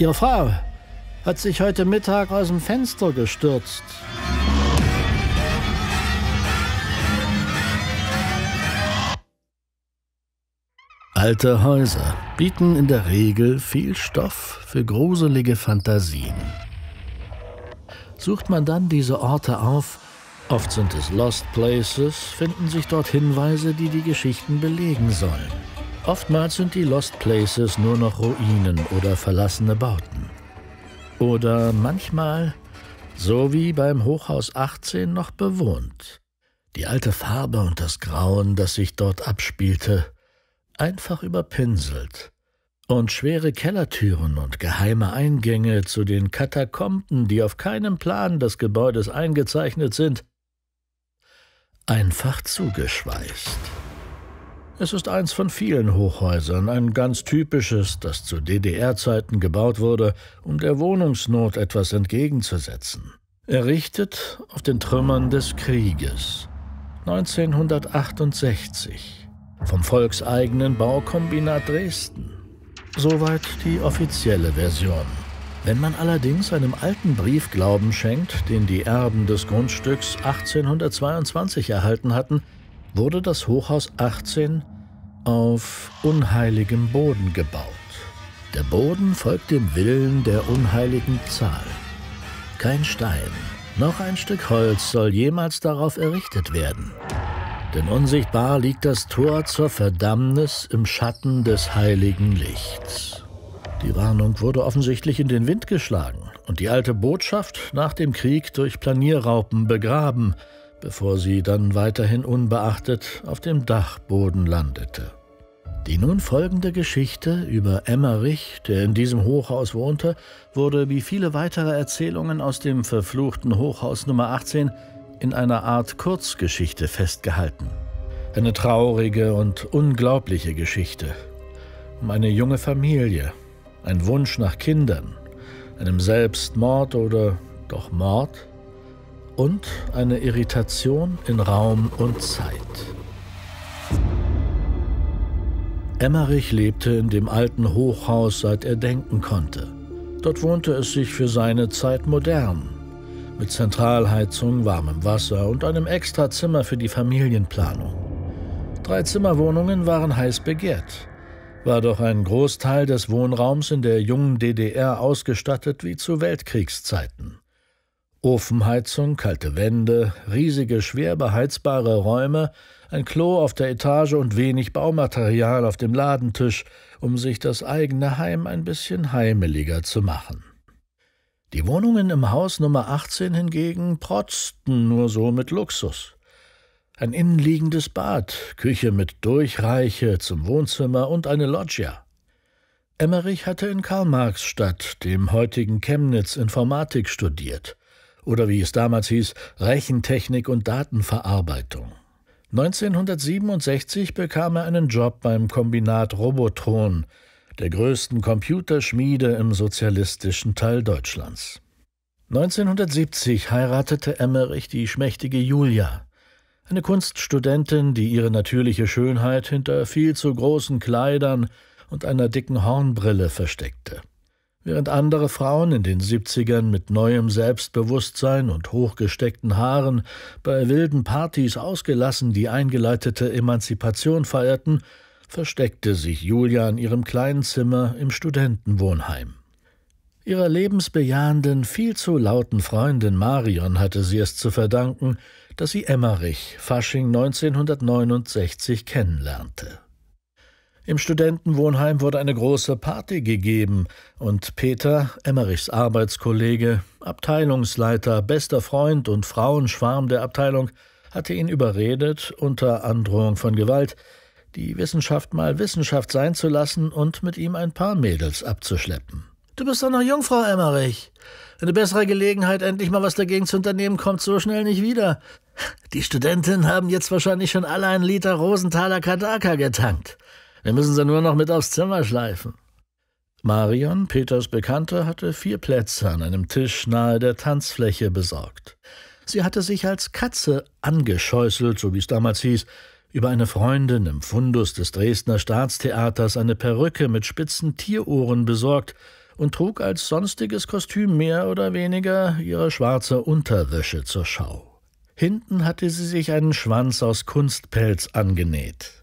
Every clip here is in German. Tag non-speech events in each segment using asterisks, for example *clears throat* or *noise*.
Ihre Frau hat sich heute Mittag aus dem Fenster gestürzt. Alte Häuser bieten in der Regel viel Stoff für gruselige Fantasien. Sucht man dann diese Orte auf, oft sind es Lost Places, finden sich dort Hinweise, die die Geschichten belegen sollen. Oftmals sind die Lost Places nur noch Ruinen oder verlassene Bauten. Oder manchmal, so wie beim Hochhaus 18, noch bewohnt. Die alte Farbe und das Grauen, das sich dort abspielte, einfach überpinselt. Und schwere Kellertüren und geheime Eingänge zu den Katakomben, die auf keinem Plan des Gebäudes eingezeichnet sind, einfach zugeschweißt. Es ist eins von vielen Hochhäusern, ein ganz typisches, das zu DDR-Zeiten gebaut wurde, um der Wohnungsnot etwas entgegenzusetzen. Errichtet auf den Trümmern des Krieges. 1968. Vom volkseigenen Baukombinat Dresden. Soweit die offizielle Version. Wenn man allerdings einem alten Brief Glauben schenkt, den die Erben des Grundstücks 1822 erhalten hatten, wurde das Hochhaus 18 auf unheiligem Boden gebaut. Der Boden folgt dem Willen der unheiligen Zahl. Kein Stein, noch ein Stück Holz soll jemals darauf errichtet werden. Denn unsichtbar liegt das Tor zur Verdammnis im Schatten des heiligen Lichts. Die Warnung wurde offensichtlich in den Wind geschlagen und die alte Botschaft nach dem Krieg durch Planierraupen begraben, bevor sie dann weiterhin unbeachtet auf dem Dachboden landete. Die nun folgende Geschichte über Emmerich, der in diesem Hochhaus wohnte, wurde wie viele weitere Erzählungen aus dem verfluchten Hochhaus Nummer 18 in einer Art Kurzgeschichte festgehalten. Eine traurige und unglaubliche Geschichte um eine junge Familie, ein Wunsch nach Kindern, einem Selbstmord oder doch Mord und eine Irritation in Raum und Zeit. Emmerich lebte in dem alten Hochhaus, seit er denken konnte. Dort wohnte es sich für seine Zeit modern, mit Zentralheizung, warmem Wasser und einem extra Zimmer für die Familienplanung. Drei Zimmerwohnungen waren heiß begehrt, war doch ein Großteil des Wohnraums in der jungen DDR ausgestattet wie zu Weltkriegszeiten. Ofenheizung, kalte Wände, riesige, schwer beheizbare Räume, ein Klo auf der Etage und wenig Baumaterial auf dem Ladentisch, um sich das eigene Heim ein bisschen heimeliger zu machen. Die Wohnungen im Haus Nummer 18 hingegen protzten nur so mit Luxus. Ein innenliegendes Bad, Küche mit Durchreiche zum Wohnzimmer und eine Loggia. Emmerich hatte in Karl-Marx-Stadt, dem heutigen Chemnitz, Informatik studiert oder wie es damals hieß, Rechentechnik und Datenverarbeitung. 1967 bekam er einen Job beim Kombinat Robotron, der größten Computerschmiede im sozialistischen Teil Deutschlands. 1970 heiratete Emmerich die schmächtige Julia, eine Kunststudentin, die ihre natürliche Schönheit hinter viel zu großen Kleidern und einer dicken Hornbrille versteckte. Während andere Frauen in den 70ern mit neuem Selbstbewusstsein und hochgesteckten Haaren bei wilden Partys ausgelassen die eingeleitete Emanzipation feierten, versteckte sich Julia in ihrem kleinen Zimmer im Studentenwohnheim. Ihrer lebensbejahenden, viel zu lauten Freundin Marion hatte sie es zu verdanken, dass sie Emmerich Fasching 1969 kennenlernte. Im Studentenwohnheim wurde eine große Party gegeben und Peter, Emmerichs Arbeitskollege, Abteilungsleiter, bester Freund und Frauenschwarm der Abteilung, hatte ihn überredet, unter Androhung von Gewalt, die Wissenschaft mal Wissenschaft sein zu lassen und mit ihm ein paar Mädels abzuschleppen. Du bist doch noch Jungfrau, Emmerich. Eine bessere Gelegenheit, endlich mal was dagegen zu unternehmen, kommt so schnell nicht wieder. Die Studentinnen haben jetzt wahrscheinlich schon alle einen Liter Rosenthaler Kadaka getankt. Wir müssen sie nur noch mit aufs Zimmer schleifen. Marion, Peters Bekannte, hatte vier Plätze an einem Tisch nahe der Tanzfläche besorgt. Sie hatte sich als Katze angescheuselt, so wie es damals hieß, über eine Freundin im Fundus des Dresdner Staatstheaters eine Perücke mit spitzen Tierohren besorgt und trug als sonstiges Kostüm mehr oder weniger ihre schwarze Unterwäsche zur Schau. Hinten hatte sie sich einen Schwanz aus Kunstpelz angenäht.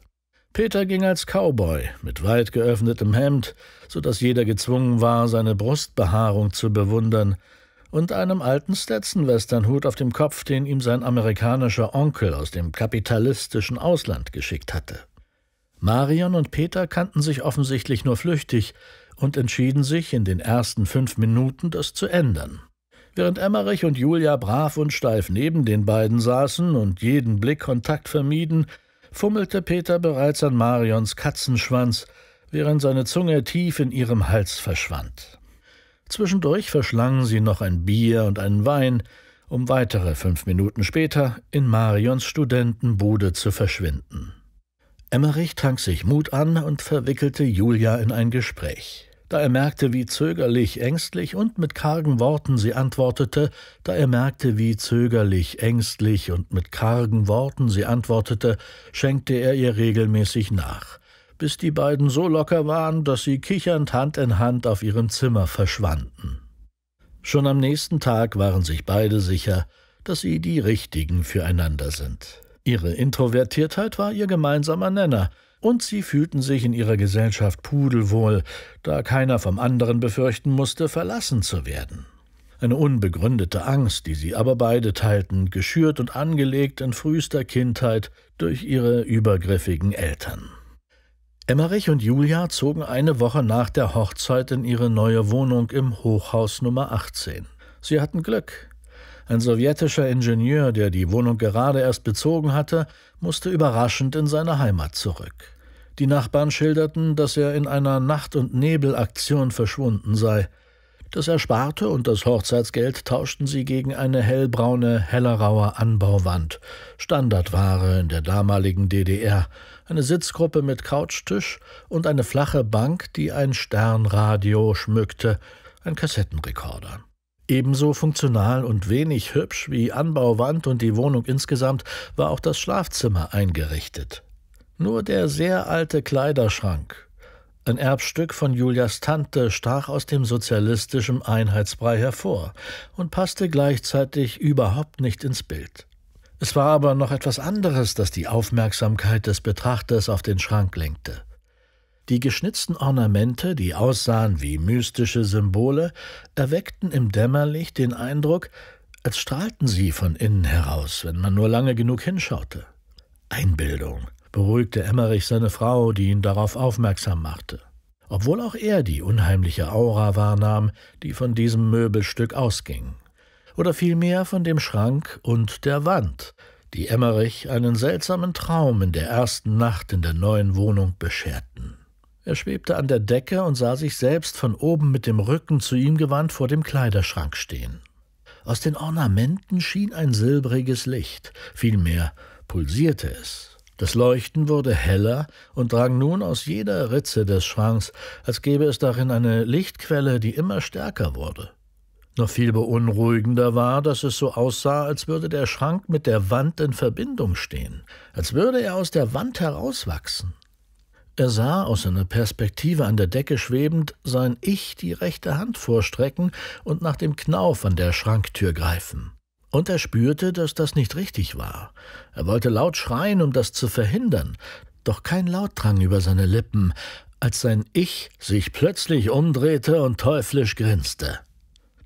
Peter ging als Cowboy mit weit geöffnetem Hemd, so dass jeder gezwungen war, seine Brustbehaarung zu bewundern, und einem alten Stetson-Westernhut auf dem Kopf, den ihm sein amerikanischer Onkel aus dem kapitalistischen Ausland geschickt hatte. Marion und Peter kannten sich offensichtlich nur flüchtig und entschieden sich, in den ersten fünf Minuten das zu ändern. Während Emmerich und Julia brav und steif neben den beiden saßen und jeden Blickkontakt vermieden, fummelte Peter bereits an Marions Katzenschwanz, während seine Zunge tief in ihrem Hals verschwand. Zwischendurch verschlangen sie noch ein Bier und einen Wein, um weitere fünf Minuten später in Marions Studentenbude zu verschwinden. Emmerich trank sich Mut an und verwickelte Julia in ein Gespräch da er merkte, wie zögerlich, ängstlich und mit kargen Worten sie antwortete, da er merkte, wie zögerlich, ängstlich und mit kargen Worten sie antwortete, schenkte er ihr regelmäßig nach, bis die beiden so locker waren, dass sie kichernd Hand in Hand auf ihrem Zimmer verschwanden. Schon am nächsten Tag waren sich beide sicher, dass sie die Richtigen füreinander sind. Ihre Introvertiertheit war ihr gemeinsamer Nenner, und sie fühlten sich in ihrer Gesellschaft pudelwohl, da keiner vom anderen befürchten musste, verlassen zu werden. Eine unbegründete Angst, die sie aber beide teilten, geschürt und angelegt in frühester Kindheit durch ihre übergriffigen Eltern. Emmerich und Julia zogen eine Woche nach der Hochzeit in ihre neue Wohnung im Hochhaus Nummer 18. Sie hatten Glück, ein sowjetischer Ingenieur, der die Wohnung gerade erst bezogen hatte, musste überraschend in seine Heimat zurück. Die Nachbarn schilderten, dass er in einer Nacht- und Nebelaktion verschwunden sei. Das Ersparte und das Hochzeitsgeld tauschten sie gegen eine hellbraune Hellerauer Anbauwand, Standardware in der damaligen DDR, eine Sitzgruppe mit Couchtisch und eine flache Bank, die ein Sternradio schmückte, ein Kassettenrekorder. Ebenso funktional und wenig hübsch wie Anbauwand und die Wohnung insgesamt war auch das Schlafzimmer eingerichtet. Nur der sehr alte Kleiderschrank, ein Erbstück von Julias Tante, stach aus dem sozialistischen Einheitsbrei hervor und passte gleichzeitig überhaupt nicht ins Bild. Es war aber noch etwas anderes, das die Aufmerksamkeit des Betrachters auf den Schrank lenkte. Die geschnitzten Ornamente, die aussahen wie mystische Symbole, erweckten im Dämmerlicht den Eindruck, als strahlten sie von innen heraus, wenn man nur lange genug hinschaute. Einbildung, beruhigte Emmerich seine Frau, die ihn darauf aufmerksam machte. Obwohl auch er die unheimliche Aura wahrnahm, die von diesem Möbelstück ausging. Oder vielmehr von dem Schrank und der Wand, die Emmerich einen seltsamen Traum in der ersten Nacht in der neuen Wohnung bescherten. Er schwebte an der Decke und sah sich selbst von oben mit dem Rücken zu ihm gewandt vor dem Kleiderschrank stehen. Aus den Ornamenten schien ein silbriges Licht, vielmehr pulsierte es. Das Leuchten wurde heller und drang nun aus jeder Ritze des Schranks, als gäbe es darin eine Lichtquelle, die immer stärker wurde. Noch viel beunruhigender war, dass es so aussah, als würde der Schrank mit der Wand in Verbindung stehen, als würde er aus der Wand herauswachsen. Er sah aus seiner Perspektive an der Decke schwebend sein Ich die rechte Hand vorstrecken und nach dem Knauf an der Schranktür greifen. Und er spürte, dass das nicht richtig war. Er wollte laut schreien, um das zu verhindern, doch kein Laut drang über seine Lippen, als sein Ich sich plötzlich umdrehte und teuflisch grinste.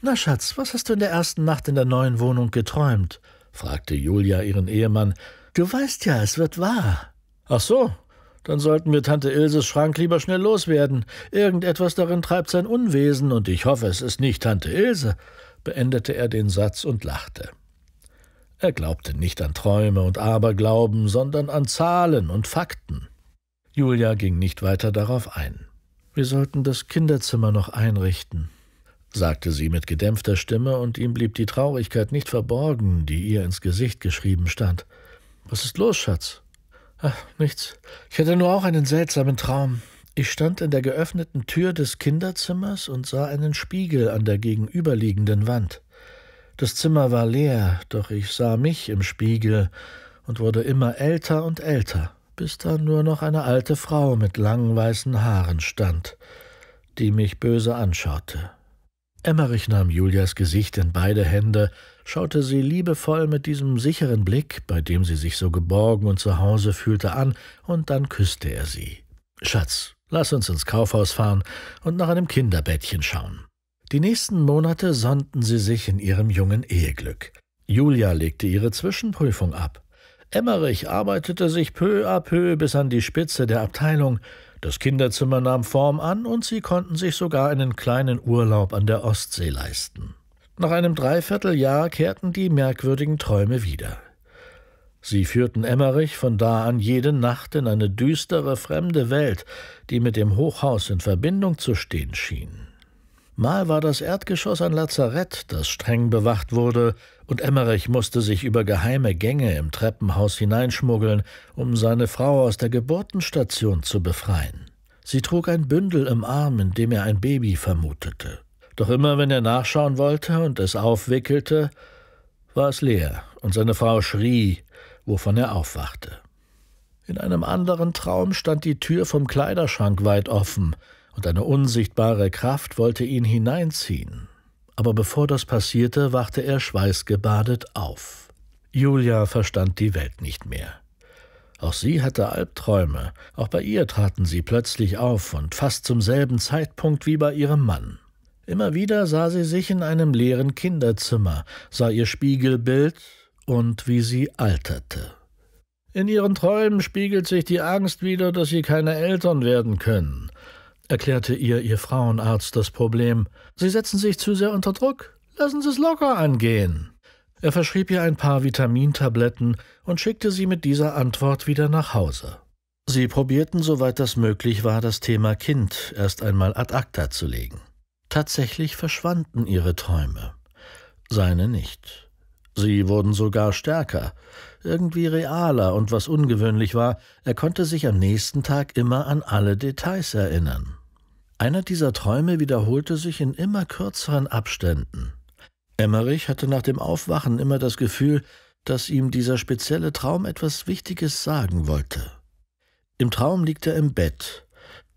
Na Schatz, was hast du in der ersten Nacht in der neuen Wohnung geträumt? fragte Julia ihren Ehemann. Du weißt ja, es wird wahr. Ach so, dann sollten wir Tante Ilses Schrank lieber schnell loswerden. Irgendetwas darin treibt sein Unwesen, und ich hoffe, es ist nicht Tante Ilse, beendete er den Satz und lachte. Er glaubte nicht an Träume und Aberglauben, sondern an Zahlen und Fakten. Julia ging nicht weiter darauf ein. Wir sollten das Kinderzimmer noch einrichten, sagte sie mit gedämpfter Stimme, und ihm blieb die Traurigkeit nicht verborgen, die ihr ins Gesicht geschrieben stand. Was ist los, Schatz? Ach, nichts. Ich hatte nur auch einen seltsamen Traum. Ich stand in der geöffneten Tür des Kinderzimmers und sah einen Spiegel an der gegenüberliegenden Wand. Das Zimmer war leer, doch ich sah mich im Spiegel und wurde immer älter und älter, bis da nur noch eine alte Frau mit langen weißen Haaren stand, die mich böse anschaute. Emmerich nahm Julias Gesicht in beide Hände, schaute sie liebevoll mit diesem sicheren Blick, bei dem sie sich so geborgen und zu Hause fühlte, an, und dann küsste er sie. Schatz, lass uns ins Kaufhaus fahren und nach einem Kinderbettchen schauen. Die nächsten Monate sonnten sie sich in ihrem jungen Eheglück. Julia legte ihre Zwischenprüfung ab. Emmerich arbeitete sich peu à peu bis an die Spitze der Abteilung das Kinderzimmer nahm Form an und sie konnten sich sogar einen kleinen Urlaub an der Ostsee leisten. Nach einem Dreivierteljahr kehrten die merkwürdigen Träume wieder. Sie führten Emmerich von da an jede Nacht in eine düstere, fremde Welt, die mit dem Hochhaus in Verbindung zu stehen schien. Mal war das Erdgeschoss ein Lazarett, das streng bewacht wurde, und Emmerich musste sich über geheime Gänge im Treppenhaus hineinschmuggeln, um seine Frau aus der Geburtenstation zu befreien. Sie trug ein Bündel im Arm, in dem er ein Baby vermutete. Doch immer wenn er nachschauen wollte und es aufwickelte, war es leer, und seine Frau schrie, wovon er aufwachte. In einem anderen Traum stand die Tür vom Kleiderschrank weit offen, und eine unsichtbare Kraft wollte ihn hineinziehen. Aber bevor das passierte, wachte er schweißgebadet auf. Julia verstand die Welt nicht mehr. Auch sie hatte Albträume, auch bei ihr traten sie plötzlich auf und fast zum selben Zeitpunkt wie bei ihrem Mann. Immer wieder sah sie sich in einem leeren Kinderzimmer, sah ihr Spiegelbild und wie sie alterte. In ihren Träumen spiegelt sich die Angst wieder, dass sie keine Eltern werden können, erklärte ihr ihr Frauenarzt das Problem. Sie setzen sich zu sehr unter Druck. Lassen Sie es locker angehen. Er verschrieb ihr ein paar Vitamintabletten und schickte sie mit dieser Antwort wieder nach Hause. Sie probierten, soweit das möglich war, das Thema Kind erst einmal ad acta zu legen. Tatsächlich verschwanden ihre Träume. Seine nicht. Sie wurden sogar stärker, irgendwie realer und was ungewöhnlich war, er konnte sich am nächsten Tag immer an alle Details erinnern. Einer dieser Träume wiederholte sich in immer kürzeren Abständen. Emmerich hatte nach dem Aufwachen immer das Gefühl, dass ihm dieser spezielle Traum etwas Wichtiges sagen wollte. Im Traum liegt er im Bett.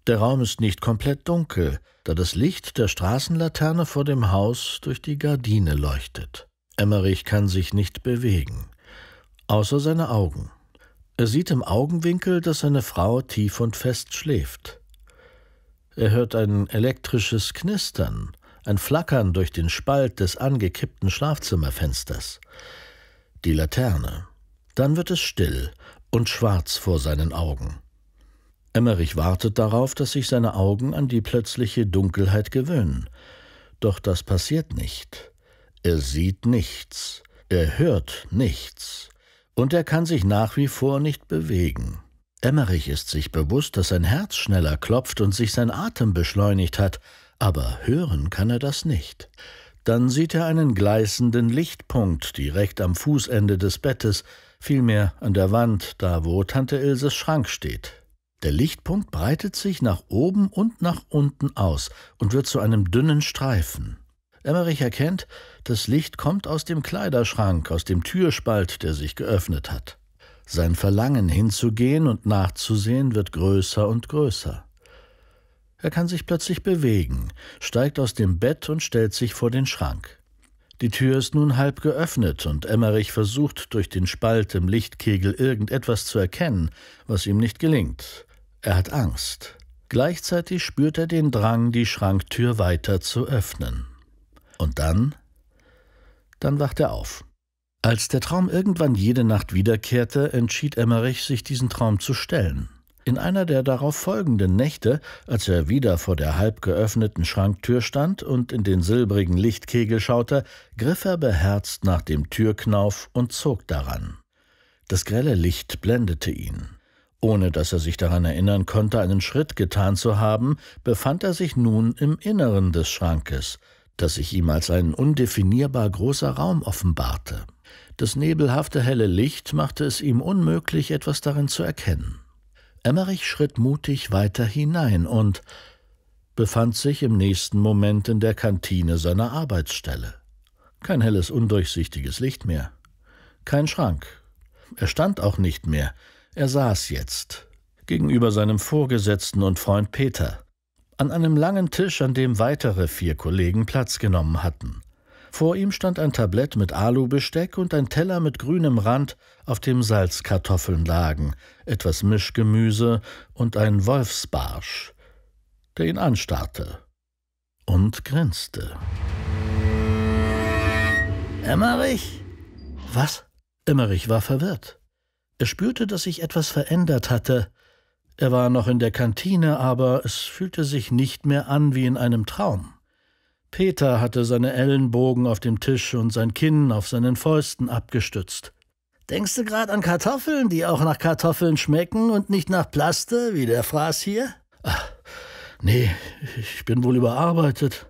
Der Raum ist nicht komplett dunkel, da das Licht der Straßenlaterne vor dem Haus durch die Gardine leuchtet. Emmerich kann sich nicht bewegen, außer seine Augen. Er sieht im Augenwinkel, dass seine Frau tief und fest schläft. Er hört ein elektrisches Knistern, ein Flackern durch den Spalt des angekippten Schlafzimmerfensters. Die Laterne. Dann wird es still und schwarz vor seinen Augen. Emmerich wartet darauf, dass sich seine Augen an die plötzliche Dunkelheit gewöhnen. Doch das passiert nicht. Er sieht nichts, er hört nichts, und er kann sich nach wie vor nicht bewegen. Emmerich ist sich bewusst, dass sein Herz schneller klopft und sich sein Atem beschleunigt hat, aber hören kann er das nicht. Dann sieht er einen gleißenden Lichtpunkt direkt am Fußende des Bettes, vielmehr an der Wand, da wo Tante Ilses Schrank steht. Der Lichtpunkt breitet sich nach oben und nach unten aus und wird zu einem dünnen Streifen. Emmerich erkennt, das Licht kommt aus dem Kleiderschrank, aus dem Türspalt, der sich geöffnet hat. Sein Verlangen hinzugehen und nachzusehen wird größer und größer. Er kann sich plötzlich bewegen, steigt aus dem Bett und stellt sich vor den Schrank. Die Tür ist nun halb geöffnet und Emmerich versucht, durch den Spalt im Lichtkegel irgendetwas zu erkennen, was ihm nicht gelingt. Er hat Angst. Gleichzeitig spürt er den Drang, die Schranktür weiter zu öffnen. Und dann? Dann wacht er auf. Als der Traum irgendwann jede Nacht wiederkehrte, entschied Emmerich, sich diesen Traum zu stellen. In einer der darauf folgenden Nächte, als er wieder vor der halb geöffneten Schranktür stand und in den silbrigen Lichtkegel schaute, griff er beherzt nach dem Türknauf und zog daran. Das grelle Licht blendete ihn. Ohne dass er sich daran erinnern konnte, einen Schritt getan zu haben, befand er sich nun im Inneren des Schrankes, das sich ihm als ein undefinierbar großer Raum offenbarte. Das nebelhafte helle Licht machte es ihm unmöglich, etwas darin zu erkennen. Emmerich schritt mutig weiter hinein und befand sich im nächsten Moment in der Kantine seiner Arbeitsstelle. Kein helles, undurchsichtiges Licht mehr. Kein Schrank. Er stand auch nicht mehr. Er saß jetzt. Gegenüber seinem Vorgesetzten und Freund Peter. An einem langen Tisch, an dem weitere vier Kollegen Platz genommen hatten. Vor ihm stand ein Tablett mit Alubesteck und ein Teller mit grünem Rand, auf dem Salzkartoffeln lagen, etwas Mischgemüse und ein Wolfsbarsch, der ihn anstarrte und grinste. Emmerich? Was? Emmerich war verwirrt. Er spürte, dass sich etwas verändert hatte. Er war noch in der Kantine, aber es fühlte sich nicht mehr an wie in einem Traum. Peter hatte seine Ellenbogen auf dem Tisch und sein Kinn auf seinen Fäusten abgestützt. Denkst du gerade an Kartoffeln, die auch nach Kartoffeln schmecken und nicht nach Plaste, wie der Fraß hier? Ach, nee, ich bin wohl überarbeitet.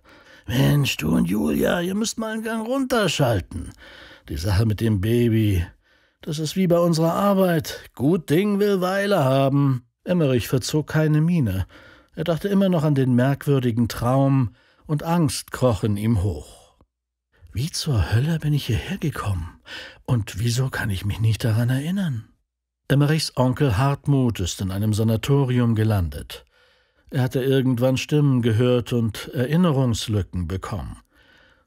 Mensch, du und Julia, ihr müsst mal einen Gang runterschalten. Die Sache mit dem Baby. Das ist wie bei unserer Arbeit. Gut Ding will Weile haben. Emmerich verzog keine Miene. Er dachte immer noch an den merkwürdigen Traum, und Angst krochen ihm hoch. Wie zur Hölle bin ich hierher gekommen? Und wieso kann ich mich nicht daran erinnern? Emmerichs Onkel Hartmut ist in einem Sanatorium gelandet. Er hatte irgendwann Stimmen gehört und Erinnerungslücken bekommen.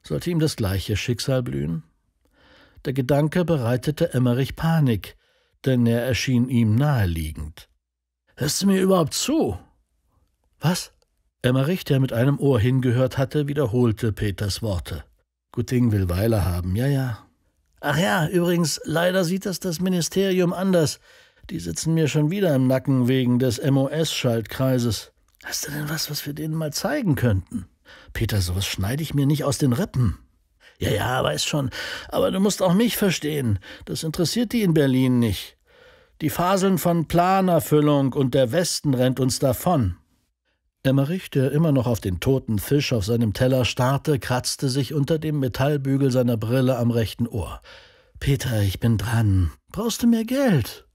Sollte ihm das gleiche Schicksal blühen? Der Gedanke bereitete Emmerich Panik, denn er erschien ihm naheliegend. Hörst du mir überhaupt zu? Was? Emmerich, der mit einem Ohr hingehört hatte, wiederholte Peters Worte. Gutting will Weile haben, ja, ja. Ach ja, übrigens, leider sieht das das Ministerium anders. Die sitzen mir schon wieder im Nacken wegen des MOS-Schaltkreises. Hast du denn was, was wir denen mal zeigen könnten? Peter, sowas schneide ich mir nicht aus den Rippen. Ja, ja, weiß schon. Aber du musst auch mich verstehen. Das interessiert die in Berlin nicht. Die Faseln von Planerfüllung und der Westen rennt uns davon. Emmerich, der immer noch auf den toten Fisch auf seinem Teller starrte, kratzte sich unter dem Metallbügel seiner Brille am rechten Ohr. Peter, ich bin dran. Brauchst du mehr Geld?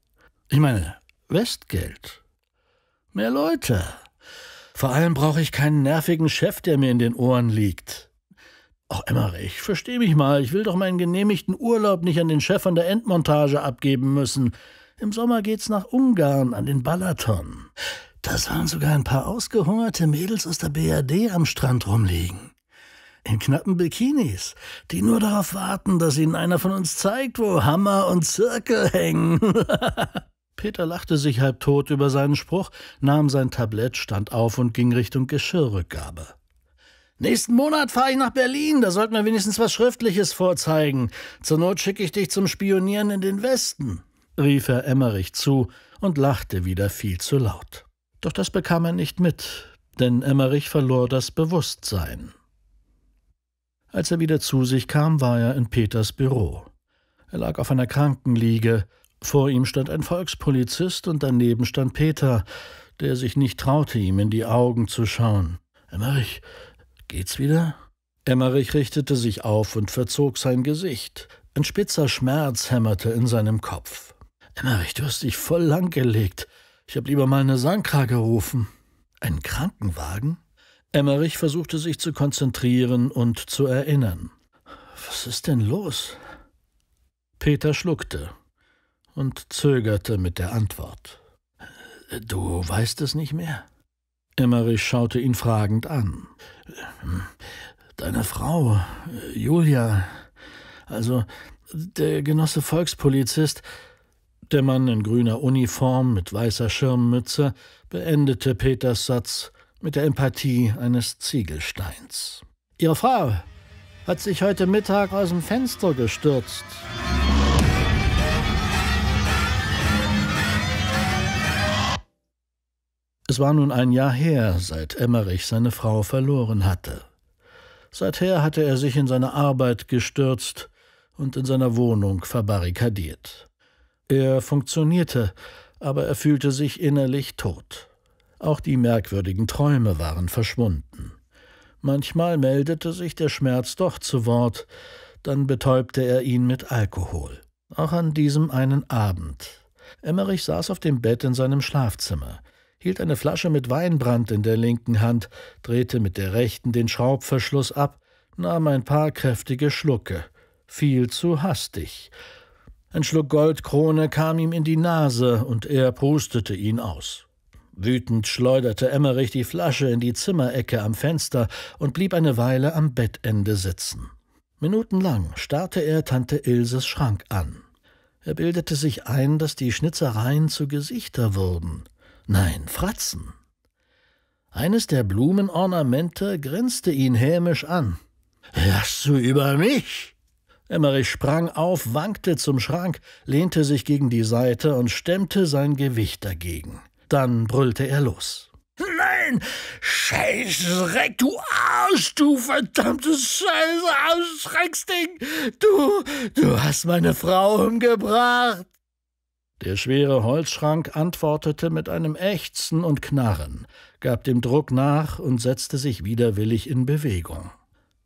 Ich meine, Westgeld. Mehr Leute. Vor allem brauche ich keinen nervigen Chef, der mir in den Ohren liegt. Ach, Emmerich, versteh mich mal, ich will doch meinen genehmigten Urlaub nicht an den Chef von der Endmontage abgeben müssen. Im Sommer geht's nach Ungarn, an den Balaton. Das waren sogar ein paar ausgehungerte Mädels aus der BRD am Strand rumliegen. In knappen Bikinis, die nur darauf warten, dass ihnen einer von uns zeigt, wo Hammer und Zirkel hängen. *laughs* Peter lachte sich halbtot über seinen Spruch, nahm sein Tablett, stand auf und ging Richtung Geschirrrückgabe. Nächsten Monat fahre ich nach Berlin, da sollten wir wenigstens was Schriftliches vorzeigen. Zur Not schicke ich dich zum Spionieren in den Westen, rief er Emmerich zu und lachte wieder viel zu laut. Doch das bekam er nicht mit, denn Emmerich verlor das Bewusstsein. Als er wieder zu sich kam, war er in Peters Büro. Er lag auf einer Krankenliege, vor ihm stand ein Volkspolizist und daneben stand Peter, der sich nicht traute, ihm in die Augen zu schauen. Emmerich, geht's wieder? Emmerich richtete sich auf und verzog sein Gesicht. Ein spitzer Schmerz hämmerte in seinem Kopf. Emmerich, du hast dich voll langgelegt. Ich habe lieber mal eine Sankra gerufen. Einen Krankenwagen? Emmerich versuchte sich zu konzentrieren und zu erinnern. Was ist denn los? Peter schluckte und zögerte mit der Antwort. Du weißt es nicht mehr? Emmerich schaute ihn fragend an. Deine Frau, Julia, also der Genosse Volkspolizist, der Mann in grüner Uniform mit weißer Schirmmütze beendete Peters Satz mit der Empathie eines Ziegelsteins. Ihre Frau hat sich heute Mittag aus dem Fenster gestürzt. Es war nun ein Jahr her, seit Emmerich seine Frau verloren hatte. Seither hatte er sich in seine Arbeit gestürzt und in seiner Wohnung verbarrikadiert. Er funktionierte, aber er fühlte sich innerlich tot. Auch die merkwürdigen Träume waren verschwunden. Manchmal meldete sich der Schmerz doch zu Wort, dann betäubte er ihn mit Alkohol. Auch an diesem einen Abend. Emmerich saß auf dem Bett in seinem Schlafzimmer, hielt eine Flasche mit Weinbrand in der linken Hand, drehte mit der rechten den Schraubverschluss ab, nahm ein paar kräftige Schlucke. Viel zu hastig ein Schluck Goldkrone kam ihm in die Nase und er pustete ihn aus. Wütend schleuderte Emmerich die Flasche in die Zimmerecke am Fenster und blieb eine Weile am Bettende sitzen. Minutenlang starrte er Tante Ilses Schrank an. Er bildete sich ein, dass die Schnitzereien zu Gesichter wurden. Nein, Fratzen. Eines der Blumenornamente grinste ihn hämisch an. Lachst du über mich? Emmerich sprang auf, wankte zum Schrank, lehnte sich gegen die Seite und stemmte sein Gewicht dagegen. Dann brüllte er los. Nein! Scheißreck, du Arsch, du verdammtes Scheiße, Arschrecksding! Du, du hast meine Frau umgebracht! Der schwere Holzschrank antwortete mit einem Ächzen und Knarren, gab dem Druck nach und setzte sich widerwillig in Bewegung.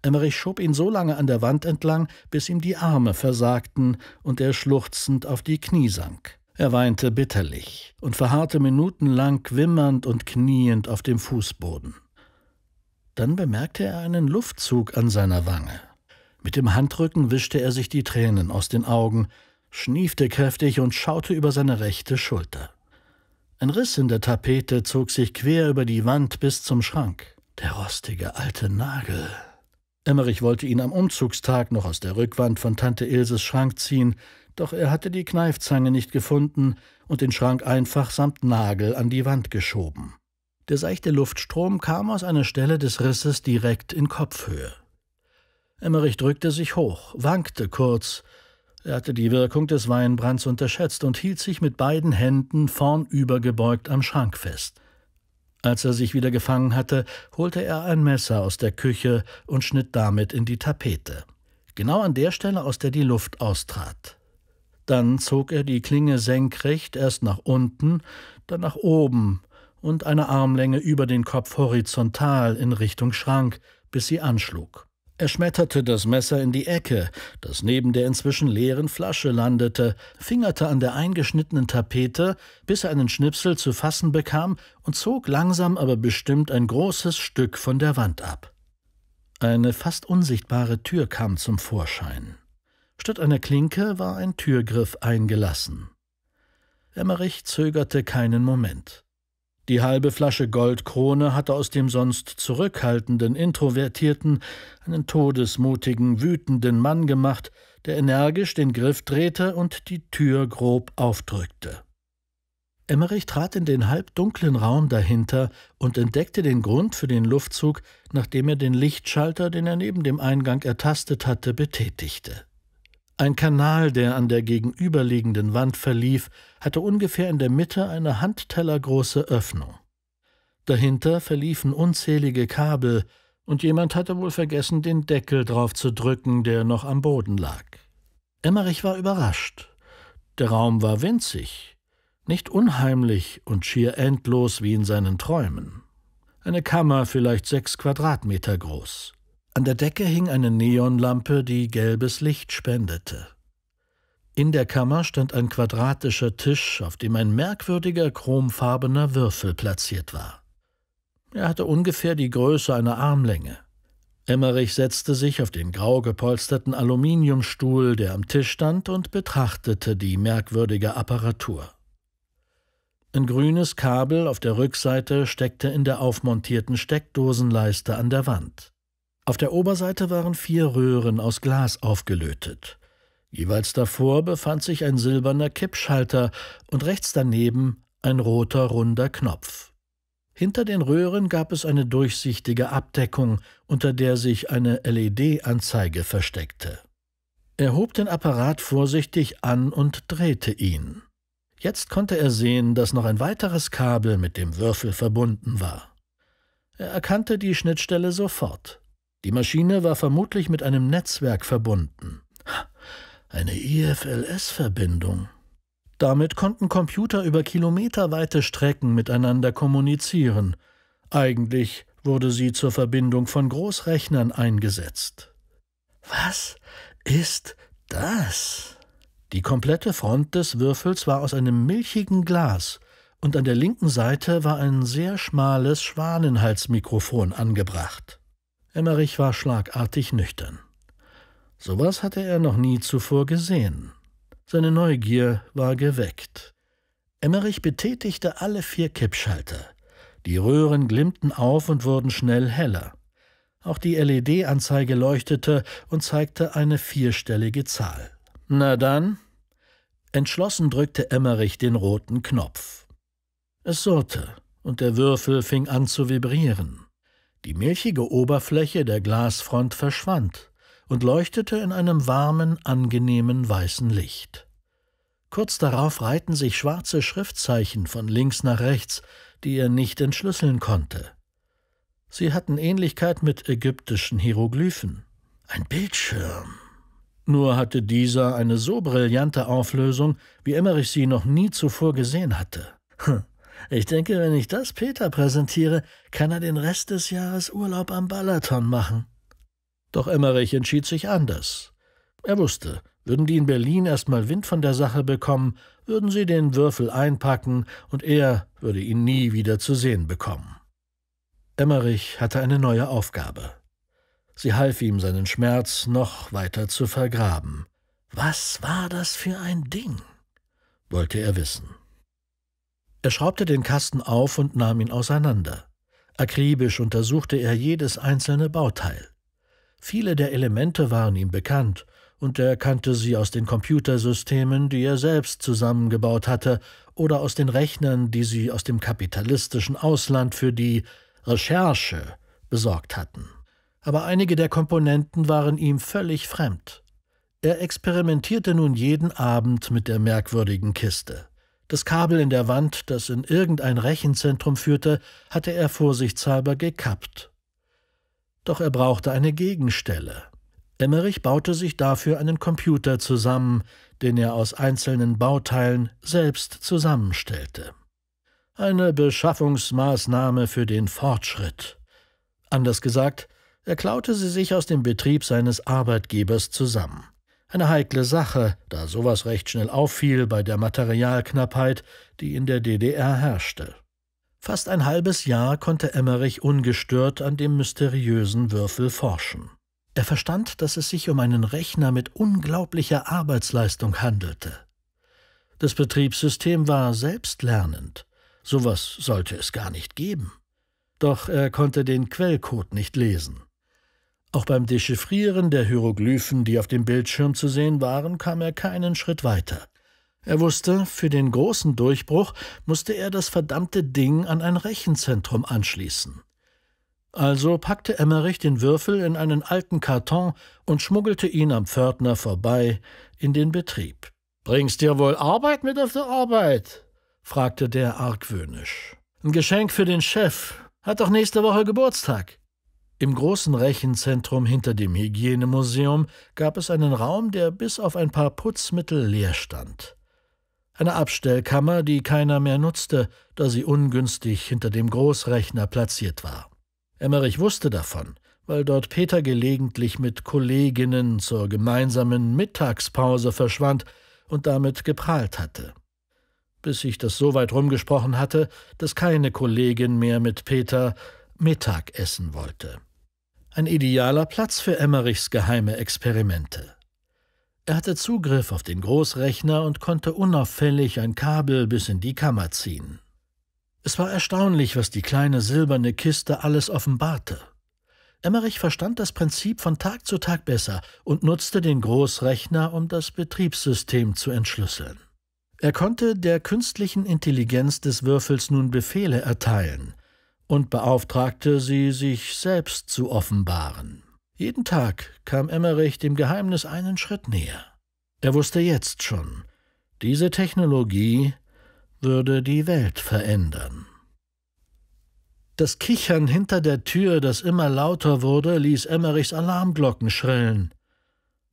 Emmerich schob ihn so lange an der Wand entlang, bis ihm die Arme versagten und er schluchzend auf die Knie sank. Er weinte bitterlich und verharrte minutenlang wimmernd und kniend auf dem Fußboden. Dann bemerkte er einen Luftzug an seiner Wange. Mit dem Handrücken wischte er sich die Tränen aus den Augen, schniefte kräftig und schaute über seine rechte Schulter. Ein Riss in der Tapete zog sich quer über die Wand bis zum Schrank. Der rostige alte Nagel, Emmerich wollte ihn am Umzugstag noch aus der Rückwand von Tante Ilses Schrank ziehen, doch er hatte die Kneifzange nicht gefunden und den Schrank einfach samt Nagel an die Wand geschoben. Der seichte Luftstrom kam aus einer Stelle des Risses direkt in Kopfhöhe. Emmerich drückte sich hoch, wankte kurz. Er hatte die Wirkung des Weinbrands unterschätzt und hielt sich mit beiden Händen vornübergebeugt am Schrank fest. Als er sich wieder gefangen hatte, holte er ein Messer aus der Küche und schnitt damit in die Tapete. Genau an der Stelle, aus der die Luft austrat. Dann zog er die Klinge senkrecht erst nach unten, dann nach oben und eine Armlänge über den Kopf horizontal in Richtung Schrank, bis sie anschlug. Er schmetterte das Messer in die Ecke, das neben der inzwischen leeren Flasche landete, fingerte an der eingeschnittenen Tapete, bis er einen Schnipsel zu fassen bekam und zog langsam aber bestimmt ein großes Stück von der Wand ab. Eine fast unsichtbare Tür kam zum Vorschein. Statt einer Klinke war ein Türgriff eingelassen. Emmerich zögerte keinen Moment. Die halbe Flasche Goldkrone hatte aus dem sonst zurückhaltenden, introvertierten, einen todesmutigen, wütenden Mann gemacht, der energisch den Griff drehte und die Tür grob aufdrückte. Emmerich trat in den halbdunklen Raum dahinter und entdeckte den Grund für den Luftzug, nachdem er den Lichtschalter, den er neben dem Eingang ertastet hatte, betätigte. Ein Kanal, der an der gegenüberliegenden Wand verlief, hatte ungefähr in der Mitte eine handtellergroße Öffnung. Dahinter verliefen unzählige Kabel, und jemand hatte wohl vergessen, den Deckel drauf zu drücken, der noch am Boden lag. Emmerich war überrascht. Der Raum war winzig, nicht unheimlich und schier endlos wie in seinen Träumen. Eine Kammer vielleicht sechs Quadratmeter groß. An der Decke hing eine Neonlampe, die gelbes Licht spendete. In der Kammer stand ein quadratischer Tisch, auf dem ein merkwürdiger chromfarbener Würfel platziert war. Er hatte ungefähr die Größe einer Armlänge. Emmerich setzte sich auf den grau gepolsterten Aluminiumstuhl, der am Tisch stand, und betrachtete die merkwürdige Apparatur. Ein grünes Kabel auf der Rückseite steckte in der aufmontierten Steckdosenleiste an der Wand. Auf der Oberseite waren vier Röhren aus Glas aufgelötet. Jeweils davor befand sich ein silberner Kippschalter und rechts daneben ein roter runder Knopf. Hinter den Röhren gab es eine durchsichtige Abdeckung, unter der sich eine LED-Anzeige versteckte. Er hob den Apparat vorsichtig an und drehte ihn. Jetzt konnte er sehen, dass noch ein weiteres Kabel mit dem Würfel verbunden war. Er erkannte die Schnittstelle sofort. Die Maschine war vermutlich mit einem Netzwerk verbunden. Eine IFLS-Verbindung. Damit konnten Computer über kilometerweite Strecken miteinander kommunizieren. Eigentlich wurde sie zur Verbindung von Großrechnern eingesetzt. Was ist das? Die komplette Front des Würfels war aus einem milchigen Glas, und an der linken Seite war ein sehr schmales Schwanenhalsmikrofon angebracht. Emmerich war schlagartig nüchtern. Sowas hatte er noch nie zuvor gesehen. Seine Neugier war geweckt. Emmerich betätigte alle vier Kippschalter. Die Röhren glimmten auf und wurden schnell heller. Auch die LED-Anzeige leuchtete und zeigte eine vierstellige Zahl. Na dann? Entschlossen drückte Emmerich den roten Knopf. Es surrte, und der Würfel fing an zu vibrieren. Die milchige Oberfläche der Glasfront verschwand und leuchtete in einem warmen, angenehmen weißen Licht. Kurz darauf reihten sich schwarze Schriftzeichen von links nach rechts, die er nicht entschlüsseln konnte. Sie hatten Ähnlichkeit mit ägyptischen Hieroglyphen. Ein Bildschirm. Nur hatte dieser eine so brillante Auflösung, wie Emmerich sie noch nie zuvor gesehen hatte. Hm. Ich denke, wenn ich das Peter präsentiere, kann er den Rest des Jahres Urlaub am Balaton machen. Doch Emmerich entschied sich anders. Er wusste, würden die in Berlin erstmal Wind von der Sache bekommen, würden sie den Würfel einpacken und er würde ihn nie wieder zu sehen bekommen. Emmerich hatte eine neue Aufgabe. Sie half ihm, seinen Schmerz noch weiter zu vergraben. Was war das für ein Ding? wollte er wissen. Er schraubte den Kasten auf und nahm ihn auseinander. Akribisch untersuchte er jedes einzelne Bauteil. Viele der Elemente waren ihm bekannt, und er kannte sie aus den Computersystemen, die er selbst zusammengebaut hatte, oder aus den Rechnern, die sie aus dem kapitalistischen Ausland für die Recherche besorgt hatten. Aber einige der Komponenten waren ihm völlig fremd. Er experimentierte nun jeden Abend mit der merkwürdigen Kiste. Das Kabel in der Wand, das in irgendein Rechenzentrum führte, hatte er vorsichtshalber gekappt. Doch er brauchte eine Gegenstelle. Emmerich baute sich dafür einen Computer zusammen, den er aus einzelnen Bauteilen selbst zusammenstellte. Eine Beschaffungsmaßnahme für den Fortschritt. Anders gesagt, er klaute sie sich aus dem Betrieb seines Arbeitgebers zusammen. Eine heikle Sache, da sowas recht schnell auffiel bei der Materialknappheit, die in der DDR herrschte. Fast ein halbes Jahr konnte Emmerich ungestört an dem mysteriösen Würfel forschen. Er verstand, dass es sich um einen Rechner mit unglaublicher Arbeitsleistung handelte. Das Betriebssystem war selbstlernend. Sowas sollte es gar nicht geben. Doch er konnte den Quellcode nicht lesen. Auch beim Dechiffrieren der Hieroglyphen, die auf dem Bildschirm zu sehen waren, kam er keinen Schritt weiter. Er wusste, für den großen Durchbruch musste er das verdammte Ding an ein Rechenzentrum anschließen. Also packte Emmerich den Würfel in einen alten Karton und schmuggelte ihn am Pförtner vorbei in den Betrieb. Bringst dir wohl Arbeit mit auf der Arbeit? fragte der argwöhnisch. Ein Geschenk für den Chef. Hat doch nächste Woche Geburtstag. Im großen Rechenzentrum hinter dem Hygienemuseum gab es einen Raum, der bis auf ein paar Putzmittel leer stand. Eine Abstellkammer, die keiner mehr nutzte, da sie ungünstig hinter dem Großrechner platziert war. Emmerich wusste davon, weil dort Peter gelegentlich mit Kolleginnen zur gemeinsamen Mittagspause verschwand und damit geprahlt hatte. Bis sich das so weit rumgesprochen hatte, dass keine Kollegin mehr mit Peter Mittag essen wollte ein idealer Platz für Emmerichs geheime Experimente. Er hatte Zugriff auf den Großrechner und konnte unauffällig ein Kabel bis in die Kammer ziehen. Es war erstaunlich, was die kleine silberne Kiste alles offenbarte. Emmerich verstand das Prinzip von Tag zu Tag besser und nutzte den Großrechner, um das Betriebssystem zu entschlüsseln. Er konnte der künstlichen Intelligenz des Würfels nun Befehle erteilen, und beauftragte sie, sich selbst zu offenbaren. Jeden Tag kam Emmerich dem Geheimnis einen Schritt näher. Er wusste jetzt schon, diese Technologie würde die Welt verändern. Das Kichern hinter der Tür, das immer lauter wurde, ließ Emmerichs Alarmglocken schrillen.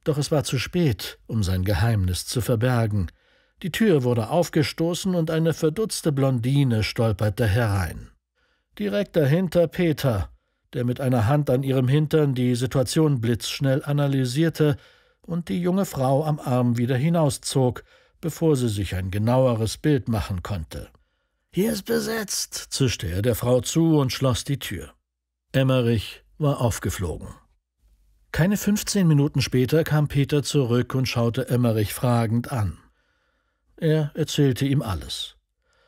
Doch es war zu spät, um sein Geheimnis zu verbergen. Die Tür wurde aufgestoßen und eine verdutzte Blondine stolperte herein. Direkt dahinter Peter, der mit einer Hand an ihrem Hintern die Situation blitzschnell analysierte und die junge Frau am Arm wieder hinauszog, bevor sie sich ein genaueres Bild machen konnte. Hier ist besetzt, zischte er der Frau zu und schloss die Tür. Emmerich war aufgeflogen. Keine 15 Minuten später kam Peter zurück und schaute Emmerich fragend an. Er erzählte ihm alles.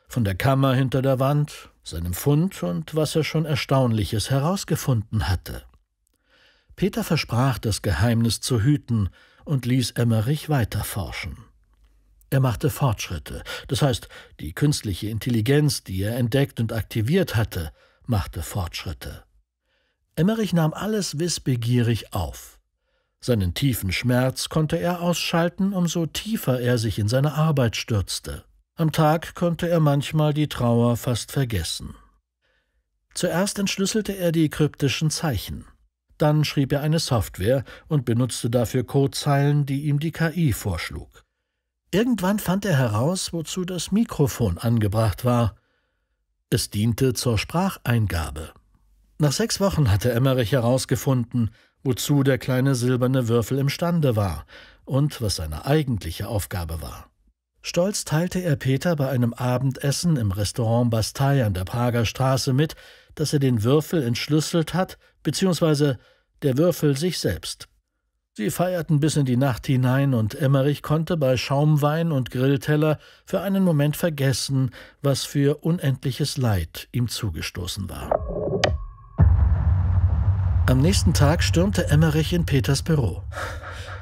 Von der Kammer hinter der Wand, seinem Fund und was er schon Erstaunliches herausgefunden hatte. Peter versprach, das Geheimnis zu hüten und ließ Emmerich weiterforschen. Er machte Fortschritte, das heißt, die künstliche Intelligenz, die er entdeckt und aktiviert hatte, machte Fortschritte. Emmerich nahm alles wissbegierig auf. Seinen tiefen Schmerz konnte er ausschalten, umso tiefer er sich in seine Arbeit stürzte. Am Tag konnte er manchmal die Trauer fast vergessen. Zuerst entschlüsselte er die kryptischen Zeichen. Dann schrieb er eine Software und benutzte dafür Codezeilen, die ihm die KI vorschlug. Irgendwann fand er heraus, wozu das Mikrofon angebracht war. Es diente zur Spracheingabe. Nach sechs Wochen hatte Emmerich herausgefunden, wozu der kleine silberne Würfel imstande war und was seine eigentliche Aufgabe war. Stolz teilte er Peter bei einem Abendessen im Restaurant Bastei an der Prager Straße mit, dass er den Würfel entschlüsselt hat, beziehungsweise der Würfel sich selbst. Sie feierten bis in die Nacht hinein und Emmerich konnte bei Schaumwein und Grillteller für einen Moment vergessen, was für unendliches Leid ihm zugestoßen war. Am nächsten Tag stürmte Emmerich in Peters Büro.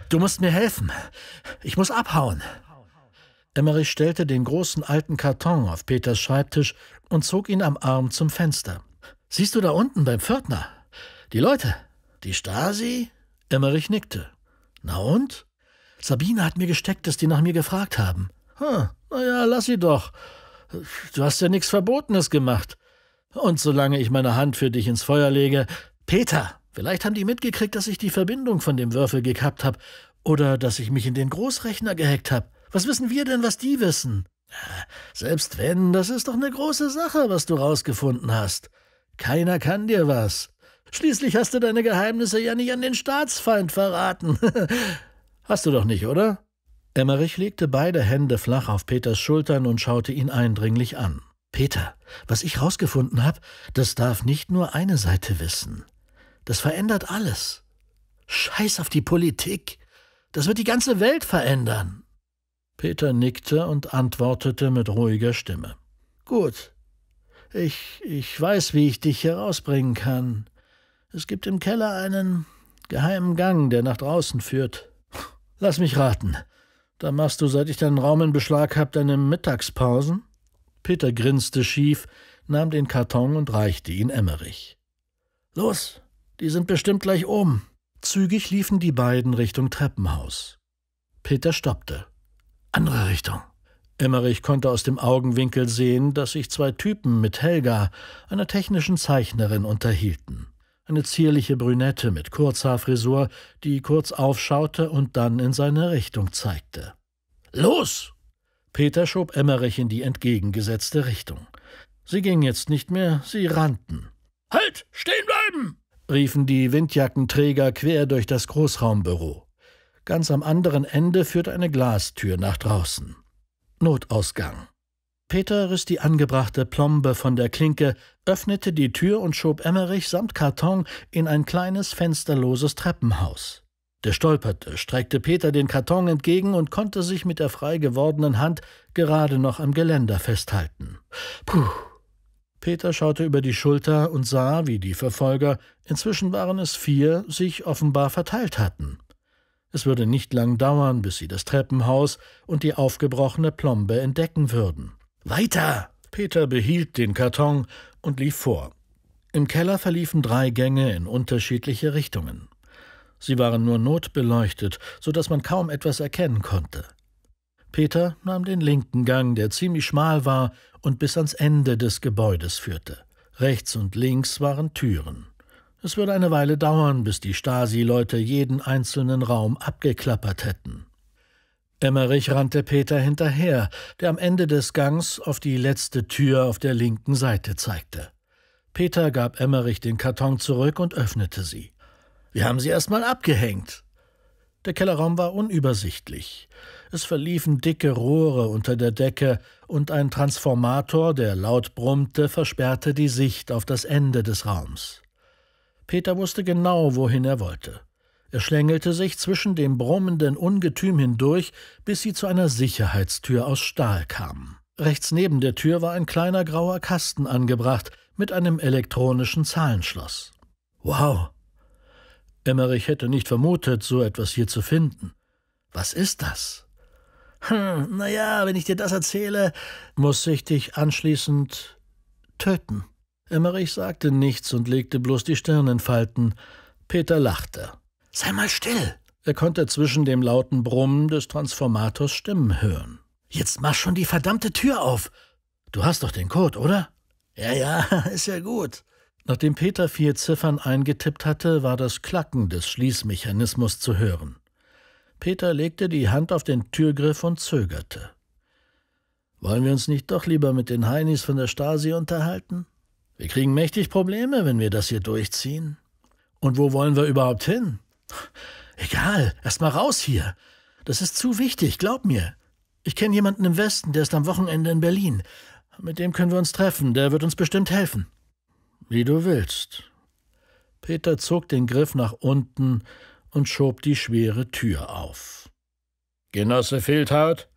Du musst mir helfen. Ich muss abhauen. Emmerich stellte den großen alten Karton auf Peters Schreibtisch und zog ihn am Arm zum Fenster. Siehst du da unten beim Pförtner? Die Leute. Die Stasi? Emmerich nickte. Na und? Sabine hat mir gesteckt, dass die nach mir gefragt haben. Hm, na ja, lass sie doch. Du hast ja nichts Verbotenes gemacht. Und solange ich meine Hand für dich ins Feuer lege. Peter, vielleicht haben die mitgekriegt, dass ich die Verbindung von dem Würfel gekappt habe. Oder dass ich mich in den Großrechner gehackt habe. Was wissen wir denn, was die wissen? Selbst wenn, das ist doch eine große Sache, was du rausgefunden hast. Keiner kann dir was. Schließlich hast du deine Geheimnisse ja nicht an den Staatsfeind verraten. *laughs* hast du doch nicht, oder? Emmerich legte beide Hände flach auf Peters Schultern und schaute ihn eindringlich an. Peter, was ich rausgefunden habe, das darf nicht nur eine Seite wissen. Das verändert alles. Scheiß auf die Politik. Das wird die ganze Welt verändern. Peter nickte und antwortete mit ruhiger Stimme. Gut. Ich, ich weiß, wie ich dich herausbringen kann. Es gibt im Keller einen geheimen Gang, der nach draußen führt. Lass mich raten. Da machst du, seit ich deinen Raum in Beschlag hab, deine Mittagspausen? Peter grinste schief, nahm den Karton und reichte ihn Emmerich. Los, die sind bestimmt gleich oben. Zügig liefen die beiden Richtung Treppenhaus. Peter stoppte andere Richtung. Emmerich konnte aus dem Augenwinkel sehen, dass sich zwei Typen mit Helga, einer technischen Zeichnerin, unterhielten. Eine zierliche Brünette mit Kurzhaarfrisur, die kurz aufschaute und dann in seine Richtung zeigte. Los! Peter schob Emmerich in die entgegengesetzte Richtung. Sie gingen jetzt nicht mehr, sie rannten. Halt! Stehen bleiben! riefen die Windjackenträger quer durch das Großraumbüro. Ganz am anderen Ende führt eine Glastür nach draußen. Notausgang. Peter riss die angebrachte Plombe von der Klinke, öffnete die Tür und schob Emmerich samt Karton in ein kleines fensterloses Treppenhaus. Der stolperte, streckte Peter den Karton entgegen und konnte sich mit der frei gewordenen Hand gerade noch am Geländer festhalten. Puh. Peter schaute über die Schulter und sah, wie die Verfolger, inzwischen waren es vier, sich offenbar verteilt hatten. Es würde nicht lang dauern, bis sie das Treppenhaus und die aufgebrochene Plombe entdecken würden. Weiter! Peter behielt den Karton und lief vor. Im Keller verliefen drei Gänge in unterschiedliche Richtungen. Sie waren nur notbeleuchtet, so dass man kaum etwas erkennen konnte. Peter nahm den linken Gang, der ziemlich schmal war und bis ans Ende des Gebäudes führte. Rechts und links waren Türen. Es würde eine Weile dauern, bis die Stasi-Leute jeden einzelnen Raum abgeklappert hätten. Emmerich rannte Peter hinterher, der am Ende des Gangs auf die letzte Tür auf der linken Seite zeigte. Peter gab Emmerich den Karton zurück und öffnete sie. Wir haben sie erstmal abgehängt. Der Kellerraum war unübersichtlich. Es verliefen dicke Rohre unter der Decke und ein Transformator, der laut brummte, versperrte die Sicht auf das Ende des Raums. Peter wusste genau, wohin er wollte. Er schlängelte sich zwischen dem brummenden Ungetüm hindurch, bis sie zu einer Sicherheitstür aus Stahl kamen. Rechts neben der Tür war ein kleiner grauer Kasten angebracht mit einem elektronischen Zahlenschloss. Wow! Emmerich hätte nicht vermutet, so etwas hier zu finden. Was ist das? Hm, naja, wenn ich dir das erzähle, muss ich dich anschließend töten. Emmerich sagte nichts und legte bloß die Stirn in Falten. Peter lachte. Sei mal still! Er konnte zwischen dem lauten Brummen des Transformators Stimmen hören. Jetzt mach schon die verdammte Tür auf! Du hast doch den Code, oder? Ja, ja, *laughs* ist ja gut. Nachdem Peter vier Ziffern eingetippt hatte, war das Klacken des Schließmechanismus zu hören. Peter legte die Hand auf den Türgriff und zögerte. Wollen wir uns nicht doch lieber mit den Heinis von der Stasi unterhalten? Wir kriegen mächtig Probleme, wenn wir das hier durchziehen. Und wo wollen wir überhaupt hin? Egal, erst mal raus hier. Das ist zu wichtig, glaub mir. Ich kenne jemanden im Westen, der ist am Wochenende in Berlin. Mit dem können wir uns treffen, der wird uns bestimmt helfen. Wie du willst. Peter zog den Griff nach unten und schob die schwere Tür auf. Genosse Fieldhout,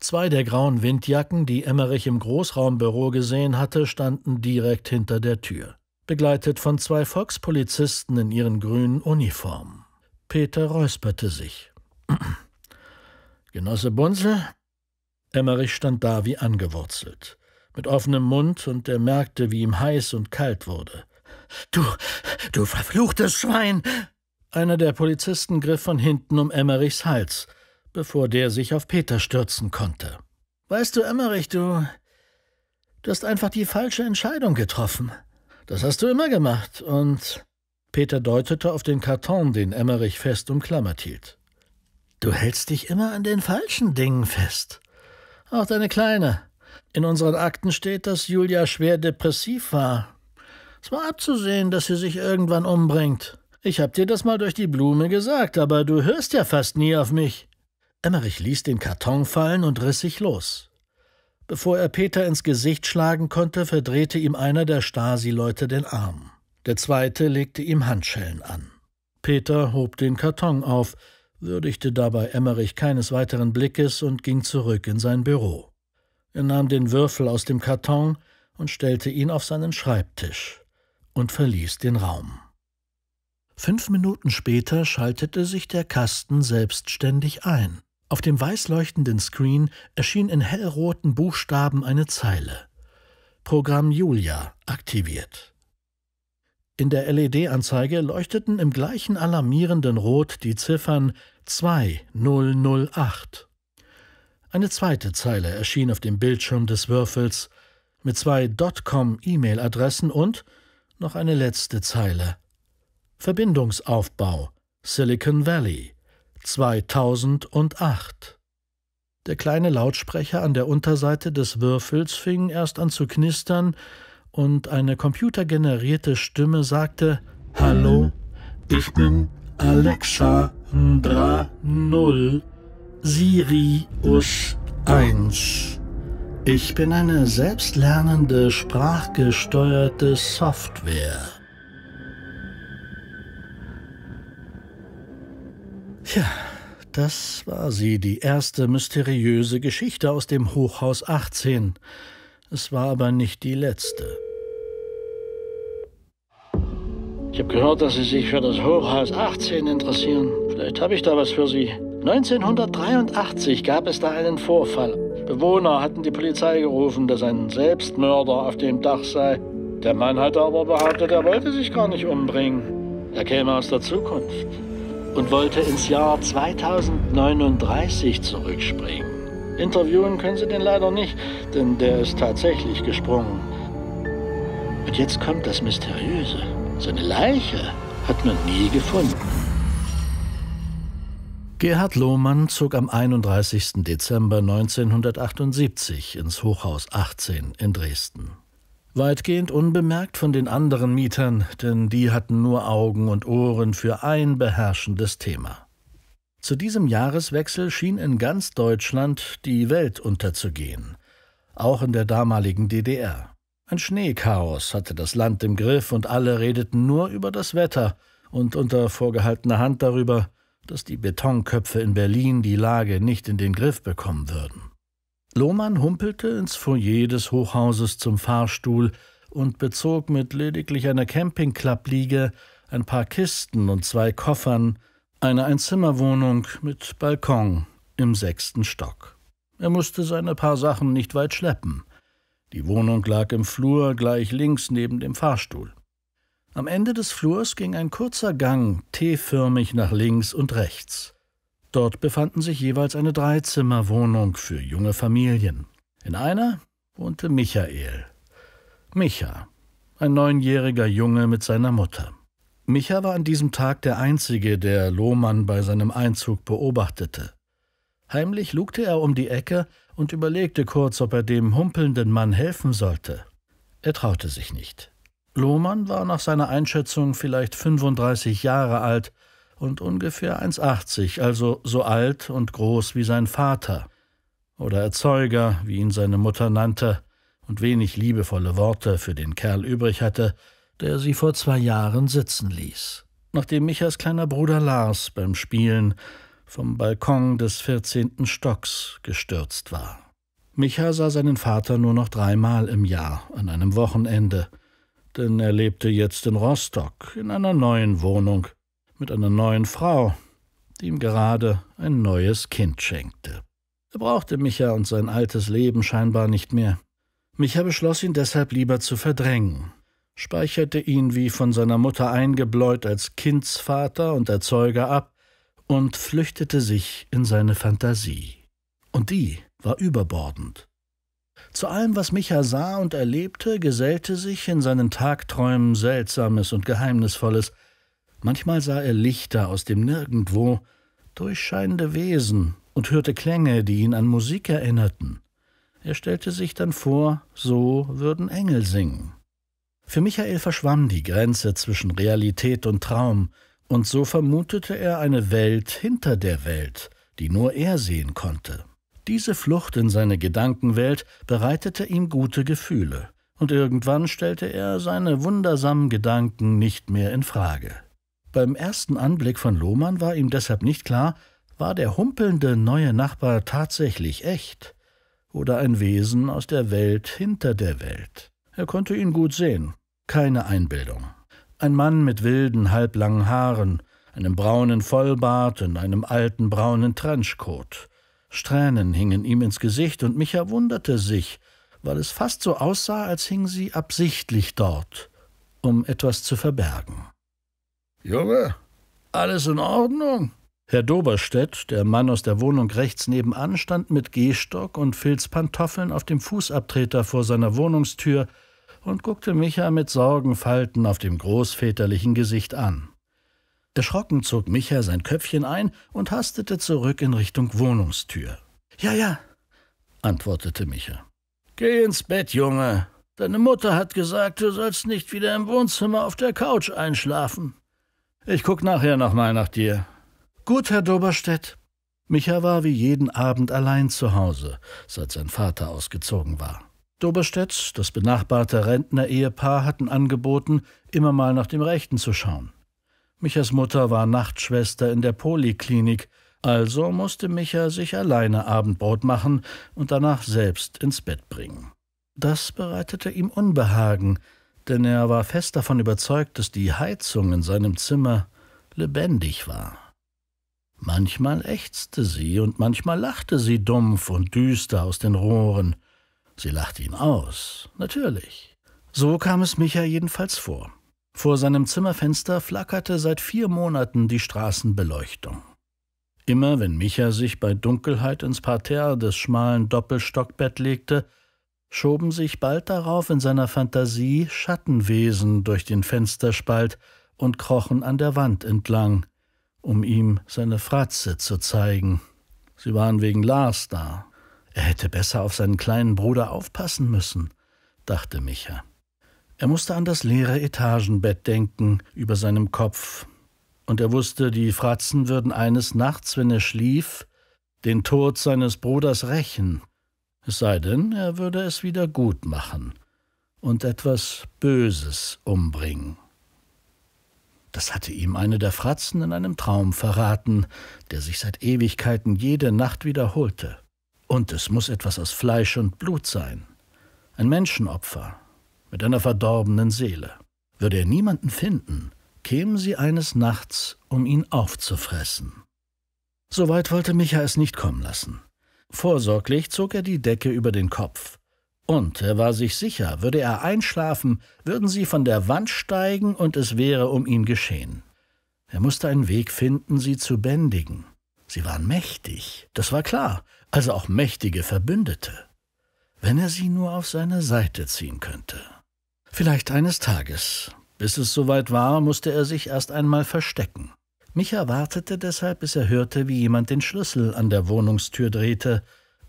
Zwei der grauen Windjacken, die Emmerich im Großraumbüro gesehen hatte, standen direkt hinter der Tür, begleitet von zwei Volkspolizisten in ihren grünen Uniformen. Peter räusperte sich. *clears throat* Genosse Bunzel? Emmerich stand da wie angewurzelt, mit offenem Mund, und er merkte, wie ihm heiß und kalt wurde. Du, du verfluchtes Schwein! Einer der Polizisten griff von hinten um Emmerichs Hals bevor der sich auf Peter stürzen konnte. Weißt du, Emmerich, du. Du hast einfach die falsche Entscheidung getroffen. Das hast du immer gemacht. Und Peter deutete auf den Karton, den Emmerich fest umklammert hielt. Du hältst dich immer an den falschen Dingen fest. Auch deine Kleine. In unseren Akten steht, dass Julia schwer depressiv war. Es war abzusehen, dass sie sich irgendwann umbringt. Ich hab dir das mal durch die Blume gesagt, aber du hörst ja fast nie auf mich. Emmerich ließ den Karton fallen und riss sich los. Bevor er Peter ins Gesicht schlagen konnte, verdrehte ihm einer der Stasi-Leute den Arm. Der zweite legte ihm Handschellen an. Peter hob den Karton auf, würdigte dabei Emmerich keines weiteren Blickes und ging zurück in sein Büro. Er nahm den Würfel aus dem Karton und stellte ihn auf seinen Schreibtisch und verließ den Raum. Fünf Minuten später schaltete sich der Kasten selbstständig ein. Auf dem weißleuchtenden Screen erschien in hellroten Buchstaben eine Zeile. Programm Julia aktiviert. In der LED-Anzeige leuchteten im gleichen alarmierenden Rot die Ziffern 2008. Eine zweite Zeile erschien auf dem Bildschirm des Würfels mit zwei Dotcom-E-Mail-Adressen und noch eine letzte Zeile. Verbindungsaufbau Silicon Valley 2008. Der kleine Lautsprecher an der Unterseite des Würfels fing erst an zu knistern und eine computergenerierte Stimme sagte: Hallo, ich bin Alexandra 0, Sirius 1. Ich bin eine selbstlernende, sprachgesteuerte Software. Tja, das war sie, die erste mysteriöse Geschichte aus dem Hochhaus 18. Es war aber nicht die letzte. Ich habe gehört, dass Sie sich für das Hochhaus 18 interessieren. Vielleicht habe ich da was für Sie. 1983 gab es da einen Vorfall. Bewohner hatten die Polizei gerufen, dass ein Selbstmörder auf dem Dach sei. Der Mann hatte aber behauptet, er wollte sich gar nicht umbringen. Er käme aus der Zukunft und wollte ins Jahr 2039 zurückspringen. Interviewen können Sie den leider nicht, denn der ist tatsächlich gesprungen. Und jetzt kommt das Mysteriöse. Seine Leiche hat man nie gefunden. Gerhard Lohmann zog am 31. Dezember 1978 ins Hochhaus 18 in Dresden. Weitgehend unbemerkt von den anderen Mietern, denn die hatten nur Augen und Ohren für ein beherrschendes Thema. Zu diesem Jahreswechsel schien in ganz Deutschland die Welt unterzugehen, auch in der damaligen DDR. Ein Schneechaos hatte das Land im Griff und alle redeten nur über das Wetter und unter vorgehaltener Hand darüber, dass die Betonköpfe in Berlin die Lage nicht in den Griff bekommen würden. Lohmann humpelte ins Foyer des Hochhauses zum Fahrstuhl und bezog mit lediglich einer Campingklappliege, ein paar Kisten und zwei Koffern eine Einzimmerwohnung mit Balkon im sechsten Stock. Er musste seine paar Sachen nicht weit schleppen. Die Wohnung lag im Flur gleich links neben dem Fahrstuhl. Am Ende des Flurs ging ein kurzer Gang T-förmig nach links und rechts. Dort befanden sich jeweils eine Dreizimmerwohnung für junge Familien. In einer wohnte Michael. Micha, ein neunjähriger Junge mit seiner Mutter. Micha war an diesem Tag der Einzige, der Lohmann bei seinem Einzug beobachtete. Heimlich lugte er um die Ecke und überlegte kurz, ob er dem humpelnden Mann helfen sollte. Er traute sich nicht. Lohmann war nach seiner Einschätzung vielleicht 35 Jahre alt und ungefähr 1,80, also so alt und groß wie sein Vater. Oder Erzeuger, wie ihn seine Mutter nannte, und wenig liebevolle Worte für den Kerl übrig hatte, der sie vor zwei Jahren sitzen ließ. Nachdem Michas kleiner Bruder Lars beim Spielen vom Balkon des 14. Stocks gestürzt war. Micha sah seinen Vater nur noch dreimal im Jahr, an einem Wochenende, denn er lebte jetzt in Rostock, in einer neuen Wohnung, mit einer neuen Frau, die ihm gerade ein neues Kind schenkte. Er brauchte Micha und sein altes Leben scheinbar nicht mehr. Micha beschloss ihn deshalb lieber zu verdrängen, speicherte ihn wie von seiner Mutter eingebläut als Kindsvater und Erzeuger ab und flüchtete sich in seine Fantasie. Und die war überbordend. Zu allem, was Micha sah und erlebte, gesellte sich in seinen Tagträumen Seltsames und Geheimnisvolles, Manchmal sah er Lichter aus dem Nirgendwo, durchscheinende Wesen und hörte Klänge, die ihn an Musik erinnerten. Er stellte sich dann vor, so würden Engel singen. Für Michael verschwamm die Grenze zwischen Realität und Traum, und so vermutete er eine Welt hinter der Welt, die nur er sehen konnte. Diese Flucht in seine Gedankenwelt bereitete ihm gute Gefühle, und irgendwann stellte er seine wundersamen Gedanken nicht mehr in Frage. Beim ersten Anblick von Lohmann war ihm deshalb nicht klar, war der humpelnde neue Nachbar tatsächlich echt oder ein Wesen aus der Welt hinter der Welt. Er konnte ihn gut sehen, keine Einbildung. Ein Mann mit wilden, halblangen Haaren, einem braunen Vollbart und einem alten braunen Trenchcoat. Strähnen hingen ihm ins Gesicht und Micha wunderte sich, weil es fast so aussah, als hing sie absichtlich dort, um etwas zu verbergen. Junge, alles in Ordnung? Herr Doberstedt, der Mann aus der Wohnung rechts nebenan, stand mit Gehstock und Filzpantoffeln auf dem Fußabtreter vor seiner Wohnungstür und guckte Micha mit Sorgenfalten auf dem großväterlichen Gesicht an. Erschrocken zog Micha sein Köpfchen ein und hastete zurück in Richtung Wohnungstür. Ja, ja, antwortete Micha. Geh ins Bett, Junge. Deine Mutter hat gesagt, du sollst nicht wieder im Wohnzimmer auf der Couch einschlafen. Ich guck nachher nochmal nach dir. Gut, Herr Doberstedt. Micha war wie jeden Abend allein zu Hause, seit sein Vater ausgezogen war. Doberstedts, das benachbarte Rentner-Ehepaar, hatten angeboten, immer mal nach dem Rechten zu schauen. Michas Mutter war Nachtschwester in der Poliklinik, also musste Micha sich alleine Abendbrot machen und danach selbst ins Bett bringen. Das bereitete ihm Unbehagen, denn er war fest davon überzeugt, dass die Heizung in seinem Zimmer lebendig war. Manchmal ächzte sie und manchmal lachte sie dumpf und düster aus den Rohren. Sie lachte ihn aus, natürlich. So kam es Micha jedenfalls vor. Vor seinem Zimmerfenster flackerte seit vier Monaten die Straßenbeleuchtung. Immer wenn Micha sich bei Dunkelheit ins Parterre des schmalen Doppelstockbett legte, schoben sich bald darauf in seiner Fantasie Schattenwesen durch den Fensterspalt und krochen an der Wand entlang, um ihm seine Fratze zu zeigen. Sie waren wegen Lars da. Er hätte besser auf seinen kleinen Bruder aufpassen müssen, dachte Micha. Er musste an das leere Etagenbett denken über seinem Kopf, und er wusste, die Fratzen würden eines Nachts, wenn er schlief, den Tod seines Bruders rächen, es sei denn, er würde es wieder gut machen und etwas Böses umbringen. Das hatte ihm eine der Fratzen in einem Traum verraten, der sich seit Ewigkeiten jede Nacht wiederholte. Und es muss etwas aus Fleisch und Blut sein. Ein Menschenopfer mit einer verdorbenen Seele. Würde er niemanden finden, kämen sie eines Nachts, um ihn aufzufressen. Soweit wollte Micha es nicht kommen lassen. Vorsorglich zog er die Decke über den Kopf. Und er war sich sicher, würde er einschlafen, würden sie von der Wand steigen und es wäre um ihn geschehen. Er musste einen Weg finden, sie zu bändigen. Sie waren mächtig, das war klar, also auch mächtige Verbündete. Wenn er sie nur auf seine Seite ziehen könnte. Vielleicht eines Tages. Bis es soweit war, musste er sich erst einmal verstecken. Micha wartete deshalb, bis er hörte, wie jemand den Schlüssel an der Wohnungstür drehte,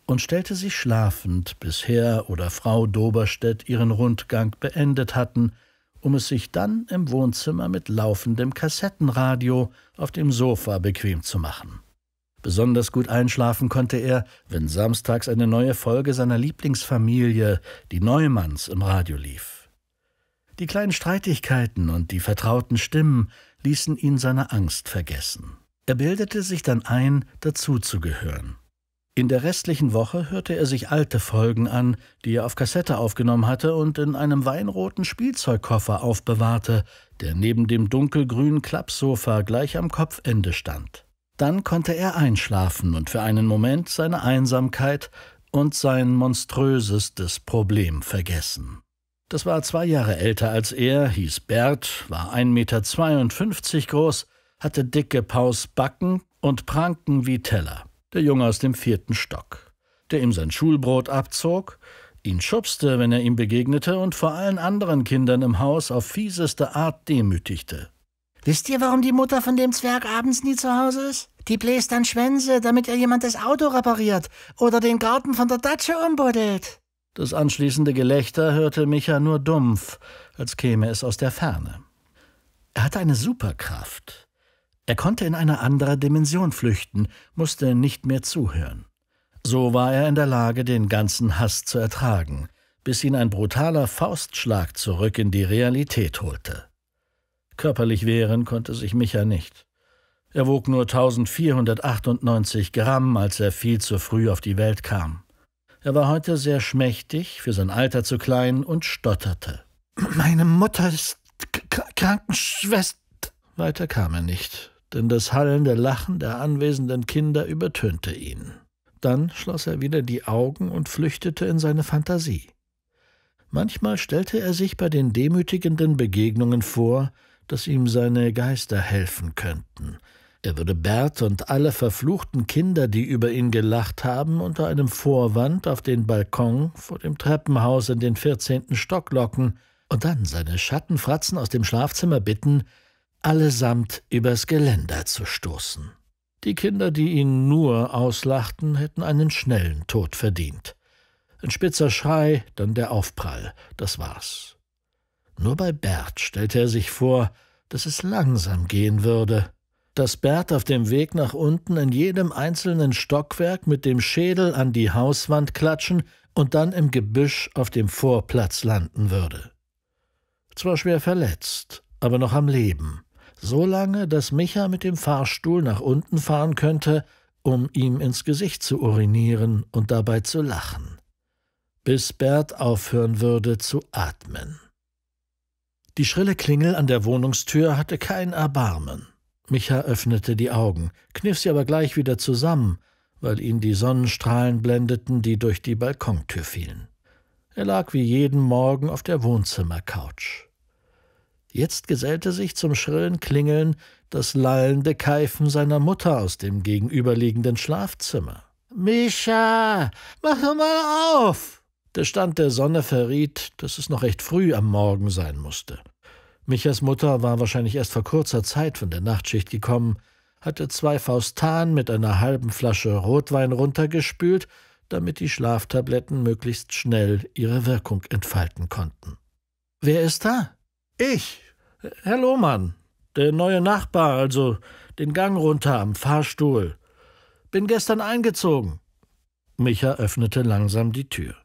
und stellte sich schlafend, bis Herr oder Frau Doberstedt ihren Rundgang beendet hatten, um es sich dann im Wohnzimmer mit laufendem Kassettenradio auf dem Sofa bequem zu machen. Besonders gut einschlafen konnte er, wenn samstags eine neue Folge seiner Lieblingsfamilie, die Neumanns, im Radio lief. Die kleinen Streitigkeiten und die vertrauten Stimmen, ließen ihn seine Angst vergessen. Er bildete sich dann ein, dazuzugehören. In der restlichen Woche hörte er sich alte Folgen an, die er auf Kassette aufgenommen hatte und in einem weinroten Spielzeugkoffer aufbewahrte, der neben dem dunkelgrünen Klappsofa gleich am Kopfende stand. Dann konnte er einschlafen und für einen Moment seine Einsamkeit und sein monströsestes Problem vergessen. Das war zwei Jahre älter als er, hieß Bert, war 1,52 Meter groß, hatte dicke Pausbacken und Pranken wie Teller. Der Junge aus dem vierten Stock, der ihm sein Schulbrot abzog, ihn schubste, wenn er ihm begegnete und vor allen anderen Kindern im Haus auf fieseste Art demütigte. Wisst ihr, warum die Mutter von dem Zwerg abends nie zu Hause ist? Die bläst dann Schwänze, damit ihr jemand das Auto repariert oder den Garten von der Datsche umbuddelt. Das anschließende Gelächter hörte Micha nur dumpf, als käme es aus der Ferne. Er hatte eine Superkraft. Er konnte in eine andere Dimension flüchten, musste nicht mehr zuhören. So war er in der Lage, den ganzen Hass zu ertragen, bis ihn ein brutaler Faustschlag zurück in die Realität holte. Körperlich wehren konnte sich Micha nicht. Er wog nur 1498 Gramm, als er viel zu früh auf die Welt kam. Er war heute sehr schmächtig, für sein Alter zu klein und stotterte. Meine Mutter ist Krankenschwester. Weiter kam er nicht, denn das hallende Lachen der anwesenden Kinder übertönte ihn. Dann schloss er wieder die Augen und flüchtete in seine Fantasie. Manchmal stellte er sich bei den demütigenden Begegnungen vor, dass ihm seine Geister helfen könnten, er würde Bert und alle verfluchten Kinder, die über ihn gelacht haben, unter einem Vorwand auf den Balkon vor dem Treppenhaus in den vierzehnten Stock locken und dann seine Schattenfratzen aus dem Schlafzimmer bitten, allesamt übers Geländer zu stoßen. Die Kinder, die ihn nur auslachten, hätten einen schnellen Tod verdient. Ein spitzer Schrei, dann der Aufprall, das war's. Nur bei Bert stellte er sich vor, dass es langsam gehen würde dass Bert auf dem Weg nach unten in jedem einzelnen Stockwerk mit dem Schädel an die Hauswand klatschen und dann im Gebüsch auf dem Vorplatz landen würde. Zwar schwer verletzt, aber noch am Leben, so lange, dass Micha mit dem Fahrstuhl nach unten fahren könnte, um ihm ins Gesicht zu urinieren und dabei zu lachen, bis Bert aufhören würde zu atmen. Die schrille Klingel an der Wohnungstür hatte kein Erbarmen. Micha öffnete die Augen, kniff sie aber gleich wieder zusammen, weil ihn die Sonnenstrahlen blendeten, die durch die Balkontür fielen. Er lag wie jeden Morgen auf der Wohnzimmercouch. Jetzt gesellte sich zum schrillen Klingeln das lallende Keifen seiner Mutter aus dem gegenüberliegenden Schlafzimmer. Micha, mach mal auf! Der Stand der Sonne verriet, dass es noch recht früh am Morgen sein musste. Michas Mutter war wahrscheinlich erst vor kurzer Zeit von der Nachtschicht gekommen, hatte zwei Faustan mit einer halben Flasche Rotwein runtergespült, damit die Schlaftabletten möglichst schnell ihre Wirkung entfalten konnten. Wer ist da? Ich. Herr Lohmann, der neue Nachbar, also den Gang runter am Fahrstuhl. Bin gestern eingezogen. Micha öffnete langsam die Tür.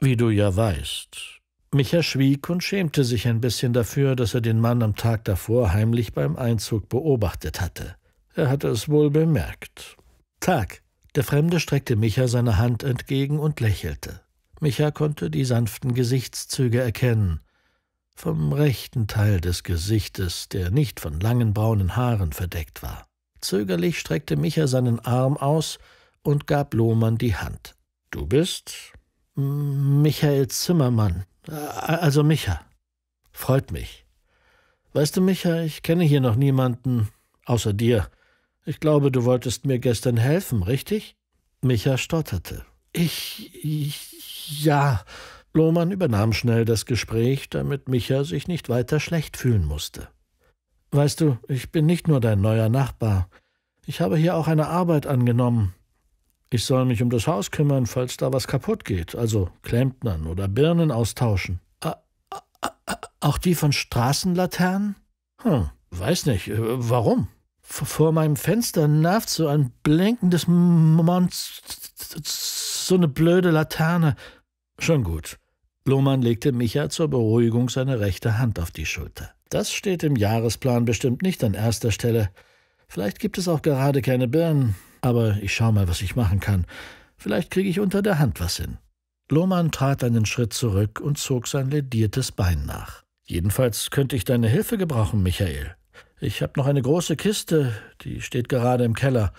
Wie du ja weißt, Micha schwieg und schämte sich ein bisschen dafür, dass er den Mann am Tag davor heimlich beim Einzug beobachtet hatte. Er hatte es wohl bemerkt. Tag. Der Fremde streckte Micha seine Hand entgegen und lächelte. Micha konnte die sanften Gesichtszüge erkennen. Vom rechten Teil des Gesichtes, der nicht von langen braunen Haaren verdeckt war. Zögerlich streckte Micha seinen Arm aus und gab Lohmann die Hand. Du bist? Michael Zimmermann, also Micha. Freut mich. Weißt du, Micha, ich kenne hier noch niemanden außer dir. Ich glaube, du wolltest mir gestern helfen, richtig? Micha stotterte. Ich, ich ja. Lohmann übernahm schnell das Gespräch, damit Micha sich nicht weiter schlecht fühlen musste. Weißt du, ich bin nicht nur dein neuer Nachbar. Ich habe hier auch eine Arbeit angenommen. Ich soll mich um das Haus kümmern, falls da was kaputt geht, also Klempnern oder Birnen austauschen. A auch die von Straßenlaternen? Hm, weiß nicht. Äh, warum? V vor meinem Fenster nervt so ein blinkendes Monster, so eine blöde Laterne. Schon gut. Lohmann legte Micha zur Beruhigung seine rechte Hand auf die Schulter. Das steht im Jahresplan bestimmt nicht an erster Stelle. Vielleicht gibt es auch gerade keine Birnen. Aber ich schau mal, was ich machen kann. Vielleicht kriege ich unter der Hand was hin. Lohmann trat einen Schritt zurück und zog sein lediertes Bein nach. Jedenfalls könnte ich deine Hilfe gebrauchen, Michael. Ich habe noch eine große Kiste, die steht gerade im Keller.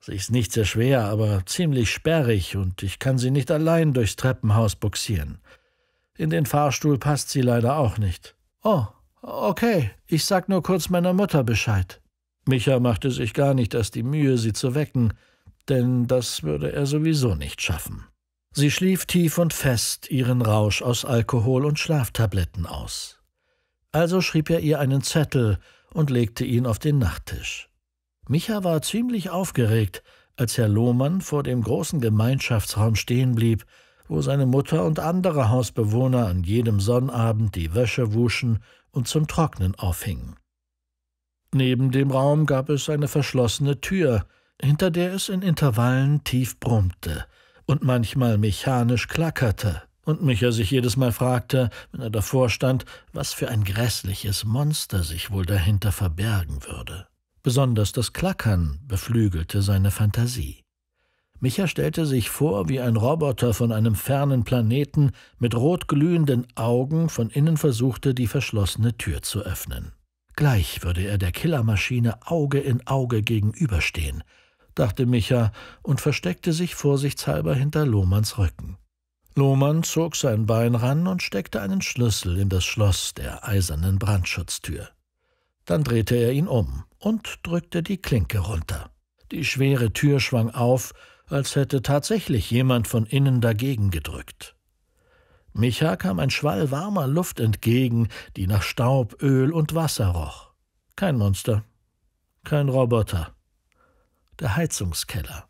Sie ist nicht sehr schwer, aber ziemlich sperrig, und ich kann sie nicht allein durchs Treppenhaus buxieren. In den Fahrstuhl passt sie leider auch nicht. Oh, okay, ich sag nur kurz meiner Mutter Bescheid. Micha machte sich gar nicht erst die Mühe, sie zu wecken, denn das würde er sowieso nicht schaffen. Sie schlief tief und fest ihren Rausch aus Alkohol und Schlaftabletten aus. Also schrieb er ihr einen Zettel und legte ihn auf den Nachttisch. Micha war ziemlich aufgeregt, als Herr Lohmann vor dem großen Gemeinschaftsraum stehen blieb, wo seine Mutter und andere Hausbewohner an jedem Sonnabend die Wäsche wuschen und zum Trocknen aufhingen. Neben dem Raum gab es eine verschlossene Tür, hinter der es in Intervallen tief brummte und manchmal mechanisch klackerte, und Micha sich jedes Mal fragte, wenn er davor stand, was für ein grässliches Monster sich wohl dahinter verbergen würde. Besonders das Klackern beflügelte seine Fantasie. Micha stellte sich vor, wie ein Roboter von einem fernen Planeten mit rotglühenden Augen von innen versuchte, die verschlossene Tür zu öffnen. Gleich würde er der Killermaschine Auge in Auge gegenüberstehen, dachte Micha und versteckte sich vorsichtshalber hinter Lohmanns Rücken. Lohmann zog sein Bein ran und steckte einen Schlüssel in das Schloss der eisernen Brandschutztür. Dann drehte er ihn um und drückte die Klinke runter. Die schwere Tür schwang auf, als hätte tatsächlich jemand von innen dagegen gedrückt. Micha kam ein Schwall warmer Luft entgegen, die nach Staub, Öl und Wasser roch. Kein Monster, kein Roboter. Der Heizungskeller.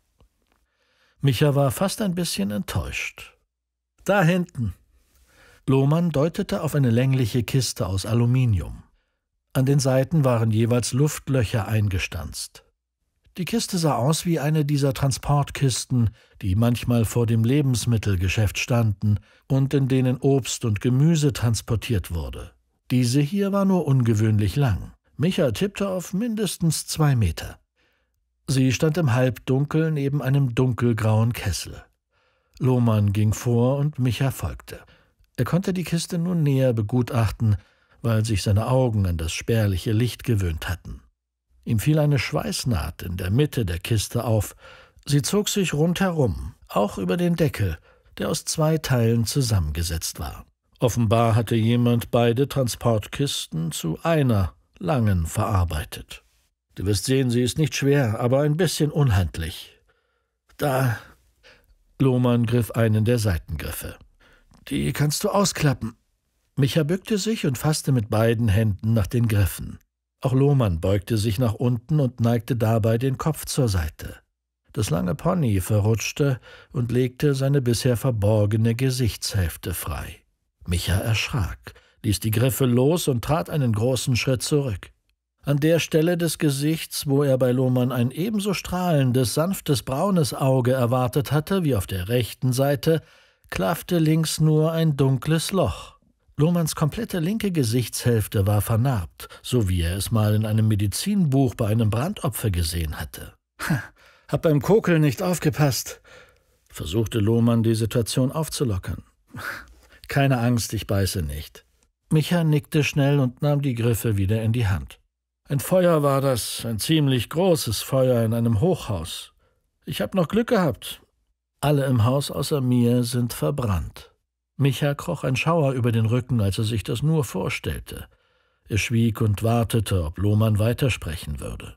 Micha war fast ein bisschen enttäuscht. Da hinten. Lohmann deutete auf eine längliche Kiste aus Aluminium. An den Seiten waren jeweils Luftlöcher eingestanzt. Die Kiste sah aus wie eine dieser Transportkisten, die manchmal vor dem Lebensmittelgeschäft standen und in denen Obst und Gemüse transportiert wurde. Diese hier war nur ungewöhnlich lang. Micha tippte auf mindestens zwei Meter. Sie stand im Halbdunkel neben einem dunkelgrauen Kessel. Lohmann ging vor und Micha folgte. Er konnte die Kiste nun näher begutachten, weil sich seine Augen an das spärliche Licht gewöhnt hatten. Ihm fiel eine Schweißnaht in der Mitte der Kiste auf. Sie zog sich rundherum, auch über den Deckel, der aus zwei Teilen zusammengesetzt war. Offenbar hatte jemand beide Transportkisten zu einer langen verarbeitet. Du wirst sehen, sie ist nicht schwer, aber ein bisschen unhandlich. Da. Lohmann griff einen der Seitengriffe. Die kannst du ausklappen. Micha bückte sich und fasste mit beiden Händen nach den Griffen. Auch Lohmann beugte sich nach unten und neigte dabei den Kopf zur Seite. Das lange Pony verrutschte und legte seine bisher verborgene Gesichtshälfte frei. Micha erschrak, ließ die Griffe los und trat einen großen Schritt zurück. An der Stelle des Gesichts, wo er bei Lohmann ein ebenso strahlendes, sanftes braunes Auge erwartet hatte wie auf der rechten Seite, klaffte links nur ein dunkles Loch. Lohmanns komplette linke Gesichtshälfte war vernarbt, so wie er es mal in einem Medizinbuch bei einem Brandopfer gesehen hatte. hab beim Kokeln nicht aufgepasst, versuchte Lohmann die Situation aufzulockern. Keine Angst, ich beiße nicht. Micha nickte schnell und nahm die Griffe wieder in die Hand. Ein Feuer war das, ein ziemlich großes Feuer in einem Hochhaus. Ich hab noch Glück gehabt. Alle im Haus außer mir sind verbrannt. Micha kroch ein Schauer über den Rücken, als er sich das nur vorstellte. Er schwieg und wartete, ob Lohmann weitersprechen würde.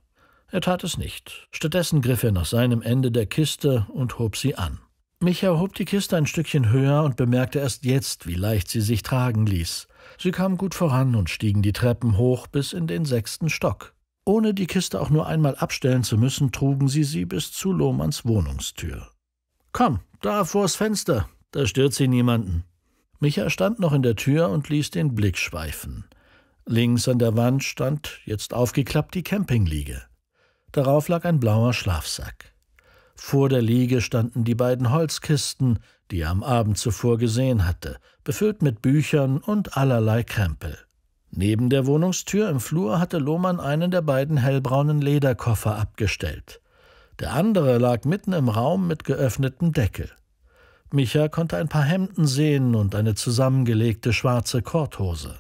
Er tat es nicht. Stattdessen griff er nach seinem Ende der Kiste und hob sie an. Micha hob die Kiste ein Stückchen höher und bemerkte erst jetzt, wie leicht sie sich tragen ließ. Sie kamen gut voran und stiegen die Treppen hoch bis in den sechsten Stock. Ohne die Kiste auch nur einmal abstellen zu müssen, trugen sie sie bis zu Lohmanns Wohnungstür. Komm, da vors Fenster, da stört sie niemanden. Micha stand noch in der Tür und ließ den Blick schweifen. Links an der Wand stand, jetzt aufgeklappt, die Campingliege. Darauf lag ein blauer Schlafsack. Vor der Liege standen die beiden Holzkisten, die er am Abend zuvor gesehen hatte, befüllt mit Büchern und allerlei Krempel. Neben der Wohnungstür im Flur hatte Lohmann einen der beiden hellbraunen Lederkoffer abgestellt. Der andere lag mitten im Raum mit geöffnetem Deckel. Micha konnte ein paar Hemden sehen und eine zusammengelegte schwarze Korthose.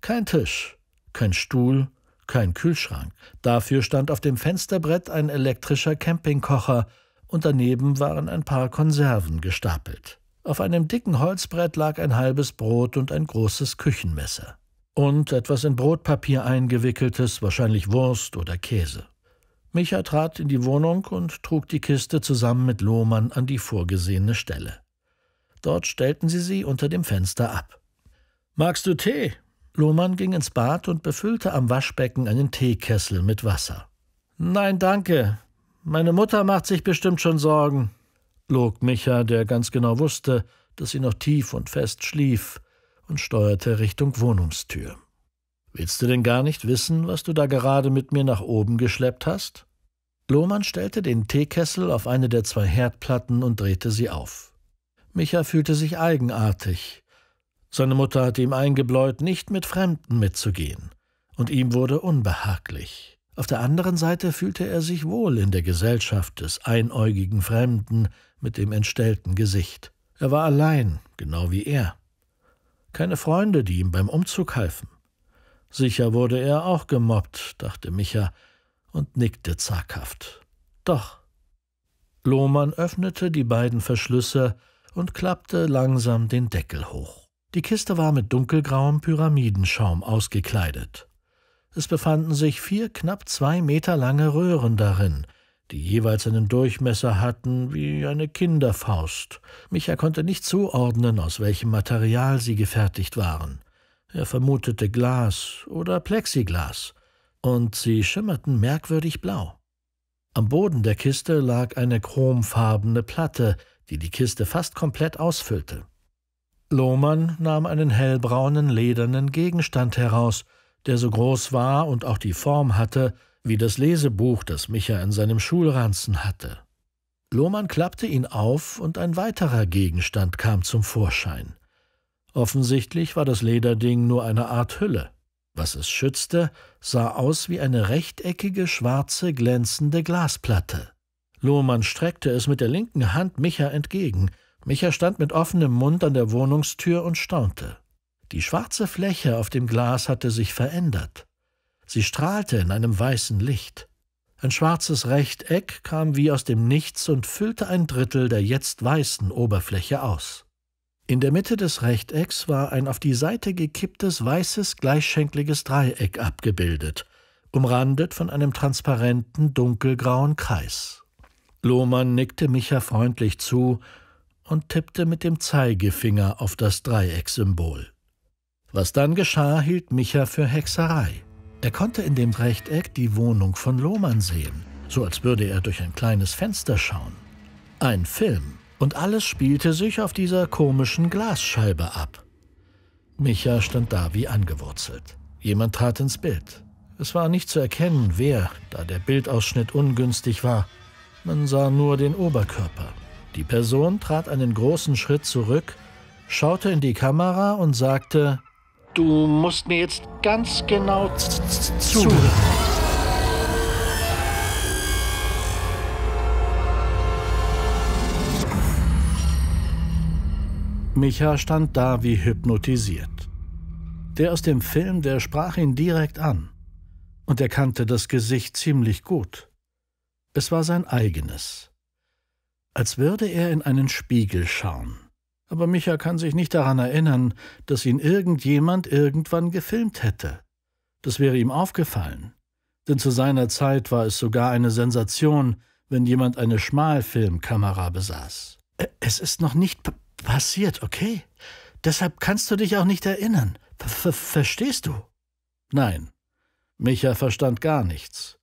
Kein Tisch, kein Stuhl, kein Kühlschrank. Dafür stand auf dem Fensterbrett ein elektrischer Campingkocher und daneben waren ein paar Konserven gestapelt. Auf einem dicken Holzbrett lag ein halbes Brot und ein großes Küchenmesser. Und etwas in Brotpapier eingewickeltes, wahrscheinlich Wurst oder Käse. Micha trat in die Wohnung und trug die Kiste zusammen mit Lohmann an die vorgesehene Stelle. Dort stellten sie sie unter dem Fenster ab. Magst du Tee? Lohmann ging ins Bad und befüllte am Waschbecken einen Teekessel mit Wasser. Nein, danke. Meine Mutter macht sich bestimmt schon Sorgen, log Micha, der ganz genau wusste, dass sie noch tief und fest schlief, und steuerte Richtung Wohnungstür. Willst du denn gar nicht wissen, was du da gerade mit mir nach oben geschleppt hast? Lohmann stellte den Teekessel auf eine der zwei Herdplatten und drehte sie auf. Micha fühlte sich eigenartig. Seine Mutter hatte ihm eingebläut, nicht mit Fremden mitzugehen, und ihm wurde unbehaglich. Auf der anderen Seite fühlte er sich wohl in der Gesellschaft des einäugigen Fremden mit dem entstellten Gesicht. Er war allein, genau wie er. Keine Freunde, die ihm beim Umzug halfen. Sicher wurde er auch gemobbt, dachte Micha und nickte zaghaft. Doch. Lohmann öffnete die beiden Verschlüsse und klappte langsam den Deckel hoch. Die Kiste war mit dunkelgrauem Pyramidenschaum ausgekleidet. Es befanden sich vier knapp zwei Meter lange Röhren darin, die jeweils einen Durchmesser hatten wie eine Kinderfaust. Micha konnte nicht zuordnen, aus welchem Material sie gefertigt waren. Er vermutete Glas oder Plexiglas, und sie schimmerten merkwürdig blau. Am Boden der Kiste lag eine chromfarbene Platte, die die Kiste fast komplett ausfüllte. Lohmann nahm einen hellbraunen ledernen Gegenstand heraus, der so groß war und auch die Form hatte, wie das Lesebuch, das Micha in seinem Schulranzen hatte. Lohmann klappte ihn auf und ein weiterer Gegenstand kam zum Vorschein. Offensichtlich war das Lederding nur eine Art Hülle. Was es schützte, sah aus wie eine rechteckige, schwarze, glänzende Glasplatte. Lohmann streckte es mit der linken Hand Micha entgegen. Micha stand mit offenem Mund an der Wohnungstür und staunte. Die schwarze Fläche auf dem Glas hatte sich verändert. Sie strahlte in einem weißen Licht. Ein schwarzes Rechteck kam wie aus dem Nichts und füllte ein Drittel der jetzt weißen Oberfläche aus. In der Mitte des Rechtecks war ein auf die Seite gekipptes weißes gleichschenkliges Dreieck abgebildet, umrandet von einem transparenten dunkelgrauen Kreis. Lohmann nickte Micha freundlich zu und tippte mit dem Zeigefinger auf das Dreiecksymbol. Was dann geschah, hielt Micha für Hexerei. Er konnte in dem Rechteck die Wohnung von Lohmann sehen, so als würde er durch ein kleines Fenster schauen. Ein Film. Und alles spielte sich auf dieser komischen Glasscheibe ab. Micha stand da wie angewurzelt. Jemand trat ins Bild. Es war nicht zu erkennen, wer, da der Bildausschnitt ungünstig war. Man sah nur den Oberkörper. Die Person trat einen großen Schritt zurück, schaute in die Kamera und sagte, Du musst mir jetzt ganz genau zuhören. Micha stand da wie hypnotisiert. Der aus dem Film, der sprach ihn direkt an. Und er kannte das Gesicht ziemlich gut. Es war sein eigenes. Als würde er in einen Spiegel schauen. Aber Micha kann sich nicht daran erinnern, dass ihn irgendjemand irgendwann gefilmt hätte. Das wäre ihm aufgefallen. Denn zu seiner Zeit war es sogar eine Sensation, wenn jemand eine Schmalfilmkamera besaß. Es ist noch nicht passiert, okay? Deshalb kannst du dich auch nicht erinnern. Ver verstehst du? Nein. Micha verstand gar nichts.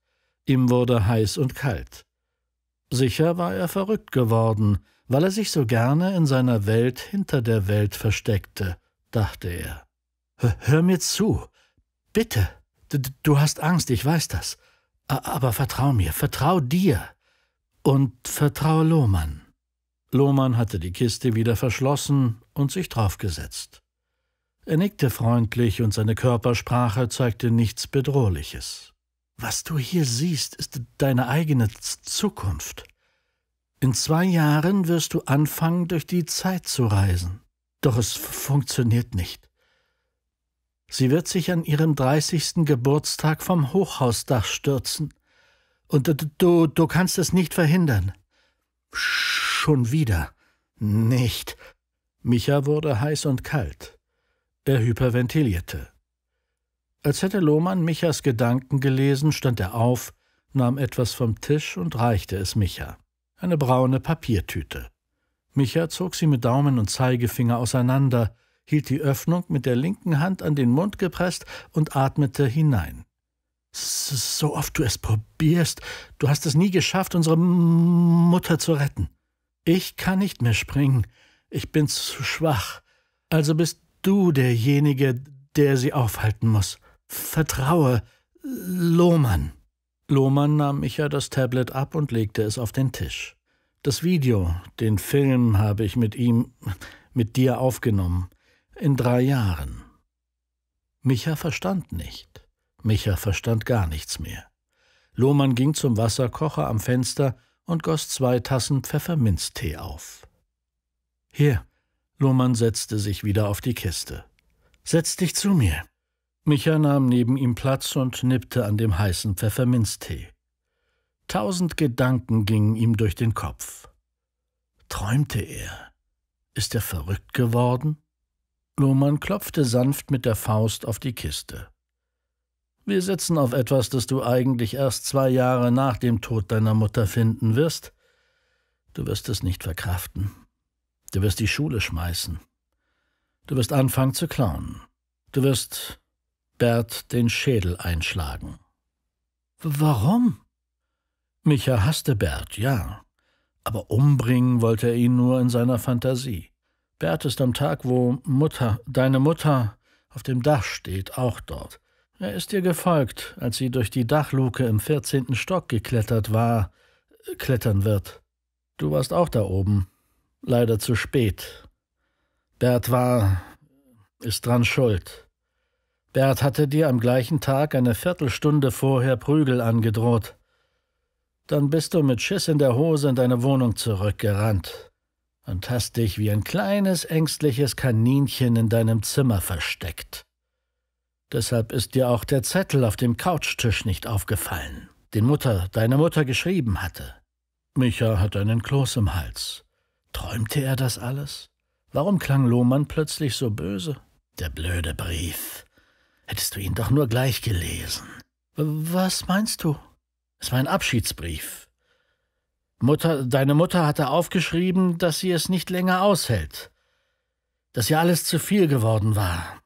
Ihm wurde heiß und kalt. Sicher war er verrückt geworden, weil er sich so gerne in seiner Welt hinter der Welt versteckte, dachte er. Hör mir zu. Bitte. Du, du hast Angst, ich weiß das. Aber vertrau mir, vertrau dir. Und vertrau Lohmann. Lohmann hatte die Kiste wieder verschlossen und sich draufgesetzt. Er nickte freundlich und seine Körpersprache zeigte nichts Bedrohliches. Was du hier siehst, ist deine eigene Z Zukunft. In zwei Jahren wirst du anfangen, durch die Zeit zu reisen. Doch es funktioniert nicht. Sie wird sich an ihrem 30. Geburtstag vom Hochhausdach stürzen. Und du, du kannst es nicht verhindern. Sch Schon wieder. Nicht. Micha wurde heiß und kalt. Er hyperventilierte. Als hätte Lohmann Michas Gedanken gelesen, stand er auf, nahm etwas vom Tisch und reichte es Micha. Eine braune Papiertüte. Micha zog sie mit Daumen und Zeigefinger auseinander, hielt die Öffnung mit der linken Hand an den Mund gepresst und atmete hinein. So oft du es probierst, du hast es nie geschafft, unsere Mutter zu retten. Ich kann nicht mehr springen, ich bin zu schwach. Also bist du derjenige, der sie aufhalten muss. Vertraue, Lohmann. Lohmann nahm Micha das Tablet ab und legte es auf den Tisch. Das Video, den Film habe ich mit ihm, mit dir aufgenommen. In drei Jahren. Micha verstand nicht. Micha verstand gar nichts mehr. Lohmann ging zum Wasserkocher am Fenster und goss zwei Tassen Pfefferminztee auf. Hier, Lohmann setzte sich wieder auf die Kiste. Setz dich zu mir. Micha nahm neben ihm Platz und nippte an dem heißen Pfefferminztee. Tausend Gedanken gingen ihm durch den Kopf. Träumte er? Ist er verrückt geworden? Lohmann klopfte sanft mit der Faust auf die Kiste. Wir sitzen auf etwas, das du eigentlich erst zwei Jahre nach dem Tod deiner Mutter finden wirst. Du wirst es nicht verkraften. Du wirst die Schule schmeißen. Du wirst anfangen zu klauen. Du wirst Bert den Schädel einschlagen. Warum? Micha hasste Bert, ja. Aber umbringen wollte er ihn nur in seiner Fantasie. Bert ist am Tag, wo Mutter, deine Mutter, auf dem Dach steht, auch dort. Er ist ihr gefolgt, als sie durch die Dachluke im vierzehnten Stock geklettert war, klettern wird. Du warst auch da oben. Leider zu spät. Bert war. ist dran schuld. Bert hatte dir am gleichen Tag eine Viertelstunde vorher Prügel angedroht. Dann bist du mit Schiss in der Hose in deine Wohnung zurückgerannt und hast dich wie ein kleines ängstliches Kaninchen in deinem Zimmer versteckt. Deshalb ist dir auch der Zettel auf dem Couchtisch nicht aufgefallen, den Mutter, deine Mutter geschrieben hatte. Micha hat einen Kloß im Hals. Träumte er das alles? Warum klang Lohmann plötzlich so böse? Der blöde Brief. Hättest du ihn doch nur gleich gelesen. Was meinst du? Es war ein Abschiedsbrief. Mutter, deine Mutter hatte aufgeschrieben, dass sie es nicht länger aushält, dass ihr alles zu viel geworden war,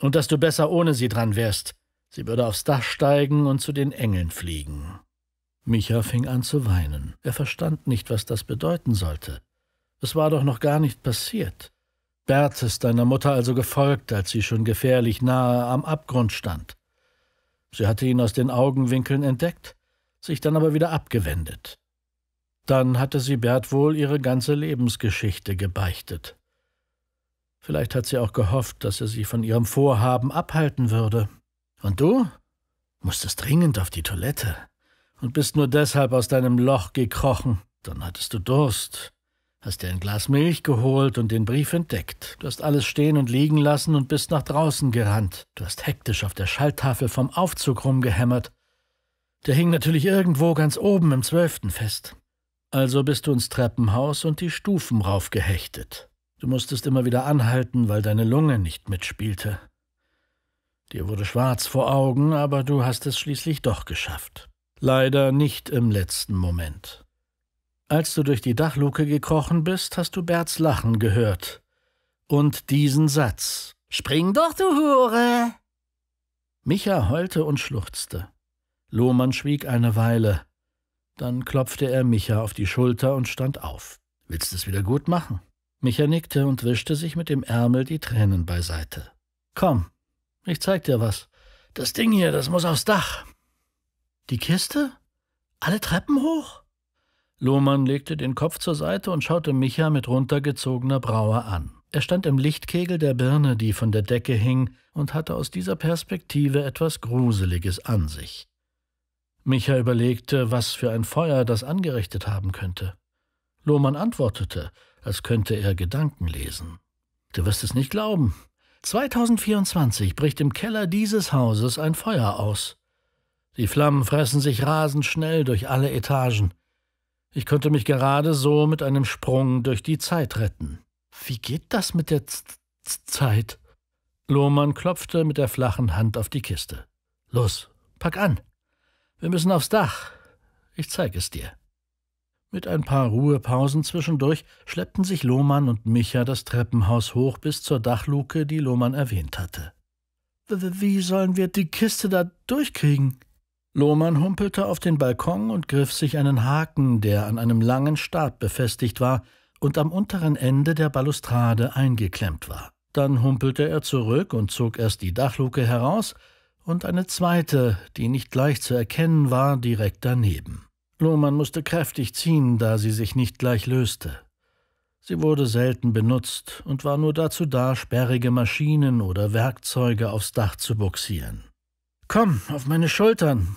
und dass du besser ohne sie dran wärst. Sie würde aufs Dach steigen und zu den Engeln fliegen. Micha fing an zu weinen. Er verstand nicht, was das bedeuten sollte. Es war doch noch gar nicht passiert. Bert ist deiner Mutter also gefolgt, als sie schon gefährlich nahe am Abgrund stand. Sie hatte ihn aus den Augenwinkeln entdeckt, sich dann aber wieder abgewendet. Dann hatte sie Bert wohl ihre ganze Lebensgeschichte gebeichtet. Vielleicht hat sie auch gehofft, dass er sie von ihrem Vorhaben abhalten würde. Und du musstest dringend auf die Toilette und bist nur deshalb aus deinem Loch gekrochen. Dann hattest du Durst, hast dir ein Glas Milch geholt und den Brief entdeckt. Du hast alles stehen und liegen lassen und bist nach draußen gerannt. Du hast hektisch auf der Schalltafel vom Aufzug rumgehämmert. Der hing natürlich irgendwo ganz oben im Zwölften fest. Also bist du ins Treppenhaus und die Stufen raufgehechtet. Du musstest immer wieder anhalten, weil deine Lunge nicht mitspielte. Dir wurde schwarz vor Augen, aber du hast es schließlich doch geschafft. Leider nicht im letzten Moment. Als du durch die Dachluke gekrochen bist, hast du Berts Lachen gehört. Und diesen Satz. Spring doch, du Hure! Micha heulte und schluchzte. Lohmann schwieg eine Weile. Dann klopfte er Micha auf die Schulter und stand auf. Willst du es wieder gut machen? Micha nickte und wischte sich mit dem Ärmel die Tränen beiseite. Komm, ich zeig dir was. Das Ding hier, das muss aufs Dach. Die Kiste? Alle Treppen hoch? Lohmann legte den Kopf zur Seite und schaute Micha mit runtergezogener Braue an. Er stand im Lichtkegel der Birne, die von der Decke hing, und hatte aus dieser Perspektive etwas Gruseliges an sich. Micha überlegte, was für ein Feuer das angerichtet haben könnte. Lohmann antwortete, als könnte er Gedanken lesen. Du wirst es nicht glauben. 2024 bricht im Keller dieses Hauses ein Feuer aus. Die Flammen fressen sich rasend schnell durch alle Etagen. Ich könnte mich gerade so mit einem Sprung durch die Zeit retten. Wie geht das mit der Z -Z Zeit? Lohmann klopfte mit der flachen Hand auf die Kiste. Los, pack an. Wir müssen aufs Dach. Ich zeig es dir. Mit ein paar Ruhepausen zwischendurch schleppten sich Lohmann und Micha das Treppenhaus hoch bis zur Dachluke, die Lohmann erwähnt hatte. Wie sollen wir die Kiste da durchkriegen? Lohmann humpelte auf den Balkon und griff sich einen Haken, der an einem langen Stab befestigt war und am unteren Ende der Balustrade eingeklemmt war. Dann humpelte er zurück und zog erst die Dachluke heraus und eine zweite, die nicht leicht zu erkennen war, direkt daneben. Lohmann musste kräftig ziehen, da sie sich nicht gleich löste. Sie wurde selten benutzt und war nur dazu da, sperrige Maschinen oder Werkzeuge aufs Dach zu buxieren. Komm, auf meine Schultern.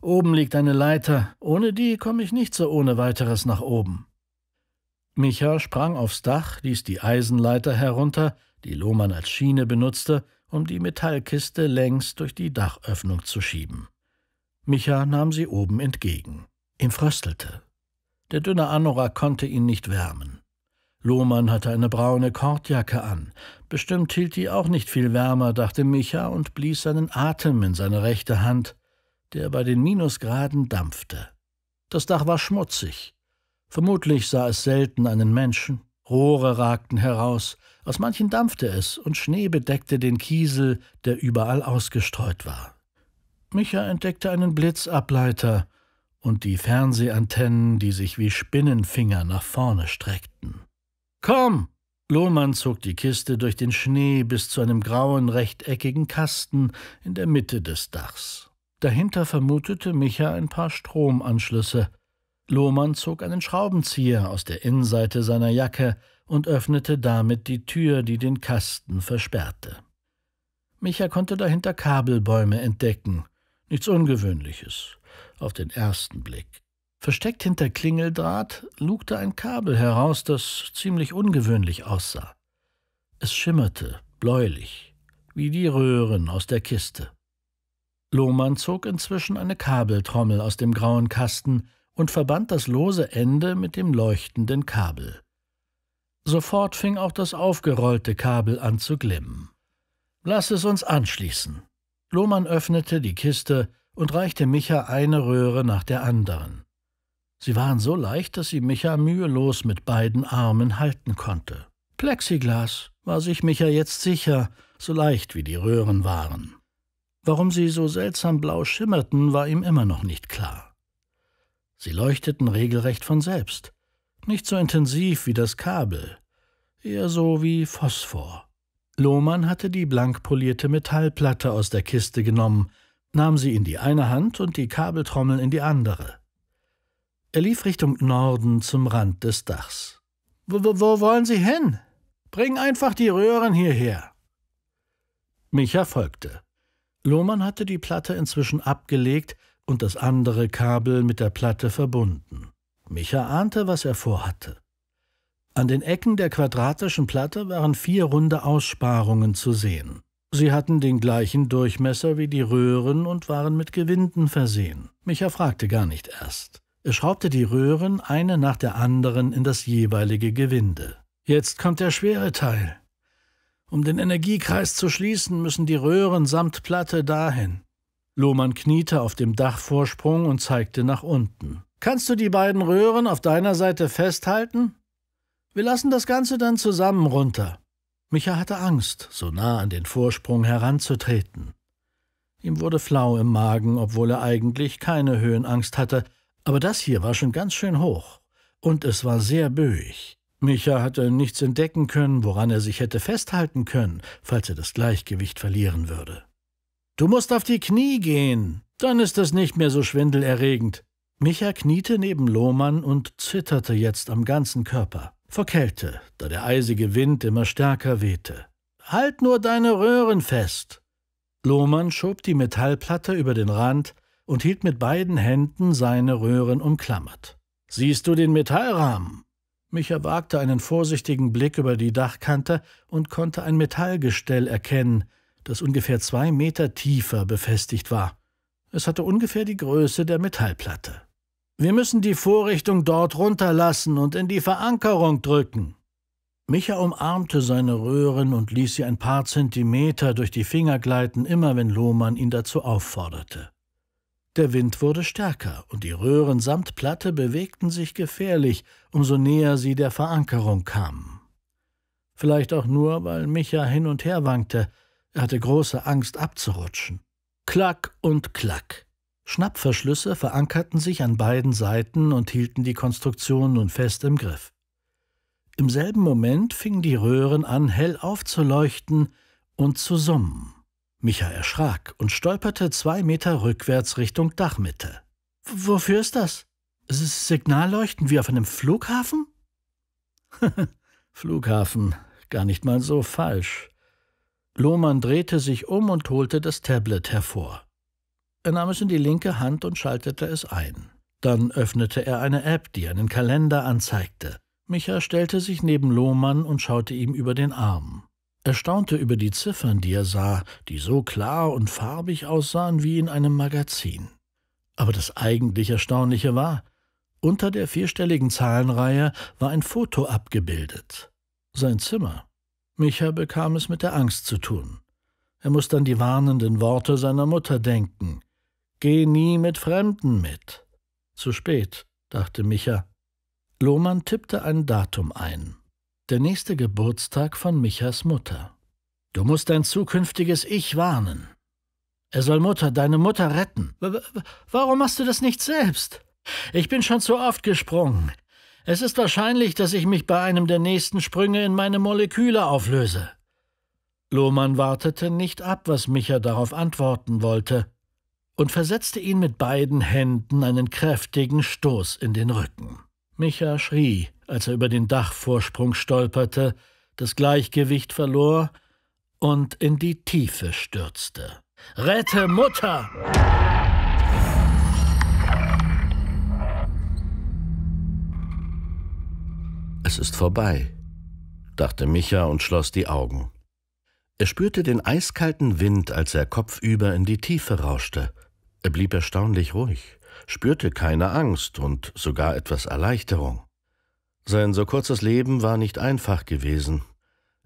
Oben liegt eine Leiter, ohne die komme ich nicht so ohne weiteres nach oben. Micha sprang aufs Dach, ließ die Eisenleiter herunter, die Lohmann als Schiene benutzte, um die Metallkiste längs durch die Dachöffnung zu schieben. Micha nahm sie oben entgegen. Ihm fröstelte. Der dünne Anorak konnte ihn nicht wärmen. Lohmann hatte eine braune Kordjacke an. Bestimmt hielt die auch nicht viel wärmer, dachte Micha und blies seinen Atem in seine rechte Hand, der bei den Minusgraden dampfte. Das Dach war schmutzig. Vermutlich sah es selten einen Menschen. Rohre ragten heraus, aus manchen dampfte es und Schnee bedeckte den Kiesel, der überall ausgestreut war. Micha entdeckte einen Blitzableiter, und die Fernsehantennen, die sich wie Spinnenfinger nach vorne streckten. Komm! Lohmann zog die Kiste durch den Schnee bis zu einem grauen, rechteckigen Kasten in der Mitte des Dachs. Dahinter vermutete Micha ein paar Stromanschlüsse. Lohmann zog einen Schraubenzieher aus der Innenseite seiner Jacke und öffnete damit die Tür, die den Kasten versperrte. Micha konnte dahinter Kabelbäume entdecken. Nichts Ungewöhnliches auf den ersten Blick. Versteckt hinter Klingeldraht lugte ein Kabel heraus, das ziemlich ungewöhnlich aussah. Es schimmerte, bläulich, wie die Röhren aus der Kiste. Lohmann zog inzwischen eine Kabeltrommel aus dem grauen Kasten und verband das lose Ende mit dem leuchtenden Kabel. Sofort fing auch das aufgerollte Kabel an zu glimmen. Lass es uns anschließen. Lohmann öffnete die Kiste und reichte Micha eine Röhre nach der anderen. Sie waren so leicht, dass sie Micha mühelos mit beiden Armen halten konnte. Plexiglas war sich Micha jetzt sicher, so leicht wie die Röhren waren. Warum sie so seltsam blau schimmerten, war ihm immer noch nicht klar. Sie leuchteten regelrecht von selbst, nicht so intensiv wie das Kabel, eher so wie Phosphor. Lohmann hatte die blank polierte Metallplatte aus der Kiste genommen, nahm sie in die eine Hand und die Kabeltrommel in die andere. Er lief Richtung Norden zum Rand des Dachs. Wo, wo, wo wollen Sie hin? Bring einfach die Röhren hierher. Micha folgte. Lohmann hatte die Platte inzwischen abgelegt und das andere Kabel mit der Platte verbunden. Micha ahnte, was er vorhatte. An den Ecken der quadratischen Platte waren vier runde Aussparungen zu sehen. Sie hatten den gleichen Durchmesser wie die Röhren und waren mit Gewinden versehen. Micha fragte gar nicht erst. Er schraubte die Röhren eine nach der anderen in das jeweilige Gewinde. Jetzt kommt der schwere Teil. Um den Energiekreis zu schließen, müssen die Röhren samt Platte dahin. Lohmann kniete auf dem Dachvorsprung und zeigte nach unten. Kannst du die beiden Röhren auf deiner Seite festhalten? Wir lassen das Ganze dann zusammen runter. Micha hatte Angst, so nah an den Vorsprung heranzutreten. Ihm wurde flau im Magen, obwohl er eigentlich keine Höhenangst hatte, aber das hier war schon ganz schön hoch. Und es war sehr böig. Micha hatte nichts entdecken können, woran er sich hätte festhalten können, falls er das Gleichgewicht verlieren würde. Du musst auf die Knie gehen, dann ist es nicht mehr so schwindelerregend. Micha kniete neben Lohmann und zitterte jetzt am ganzen Körper vor Kälte, da der eisige Wind immer stärker wehte. Halt nur deine Röhren fest! Lohmann schob die Metallplatte über den Rand und hielt mit beiden Händen seine Röhren umklammert. Siehst du den Metallrahmen? Micha wagte einen vorsichtigen Blick über die Dachkante und konnte ein Metallgestell erkennen, das ungefähr zwei Meter tiefer befestigt war. Es hatte ungefähr die Größe der Metallplatte. Wir müssen die Vorrichtung dort runterlassen und in die Verankerung drücken. Micha umarmte seine Röhren und ließ sie ein paar Zentimeter durch die Finger gleiten, immer wenn Lohmann ihn dazu aufforderte. Der Wind wurde stärker und die Röhren samt Platte bewegten sich gefährlich, umso näher sie der Verankerung kamen. Vielleicht auch nur, weil Micha hin und her wankte, er hatte große Angst abzurutschen. Klack und klack. Schnappverschlüsse verankerten sich an beiden Seiten und hielten die Konstruktion nun fest im Griff. Im selben Moment fingen die Röhren an, hell aufzuleuchten und zu summen. Micha erschrak und stolperte zwei Meter rückwärts Richtung Dachmitte. Wofür ist das? Ist es Signalleuchten wie auf einem Flughafen? *laughs* Flughafen, gar nicht mal so falsch. Lohmann drehte sich um und holte das Tablet hervor. Er nahm es in die linke Hand und schaltete es ein. Dann öffnete er eine App, die einen Kalender anzeigte. Micha stellte sich neben Lohmann und schaute ihm über den Arm. Er staunte über die Ziffern, die er sah, die so klar und farbig aussahen wie in einem Magazin. Aber das eigentlich Erstaunliche war, unter der vierstelligen Zahlenreihe war ein Foto abgebildet. Sein Zimmer. Micha bekam es mit der Angst zu tun. Er musste an die warnenden Worte seiner Mutter denken. Geh nie mit Fremden mit. Zu spät, dachte Micha. Lohmann tippte ein Datum ein. Der nächste Geburtstag von Michas Mutter. Du musst dein zukünftiges Ich warnen. Er soll Mutter, deine Mutter retten. W warum machst du das nicht selbst? Ich bin schon zu oft gesprungen. Es ist wahrscheinlich, dass ich mich bei einem der nächsten Sprünge in meine Moleküle auflöse. Lohmann wartete nicht ab, was Micha darauf antworten wollte und versetzte ihn mit beiden Händen einen kräftigen Stoß in den Rücken. Micha schrie, als er über den Dachvorsprung stolperte, das Gleichgewicht verlor und in die Tiefe stürzte. Rette Mutter! Es ist vorbei, dachte Micha und schloss die Augen. Er spürte den eiskalten Wind, als er kopfüber in die Tiefe rauschte. Er blieb erstaunlich ruhig, spürte keine Angst und sogar etwas Erleichterung. Sein so kurzes Leben war nicht einfach gewesen.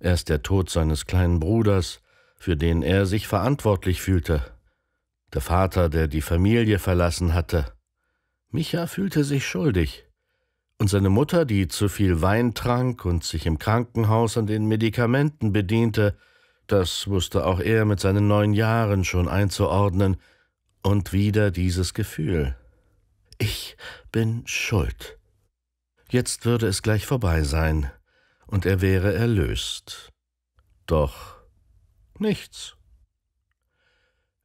Erst der Tod seines kleinen Bruders, für den er sich verantwortlich fühlte. Der Vater, der die Familie verlassen hatte. Micha fühlte sich schuldig. Und seine Mutter, die zu viel Wein trank und sich im Krankenhaus an den Medikamenten bediente, das wusste auch er mit seinen neun Jahren schon einzuordnen, und wieder dieses Gefühl. Ich bin schuld. Jetzt würde es gleich vorbei sein, und er wäre erlöst. Doch nichts.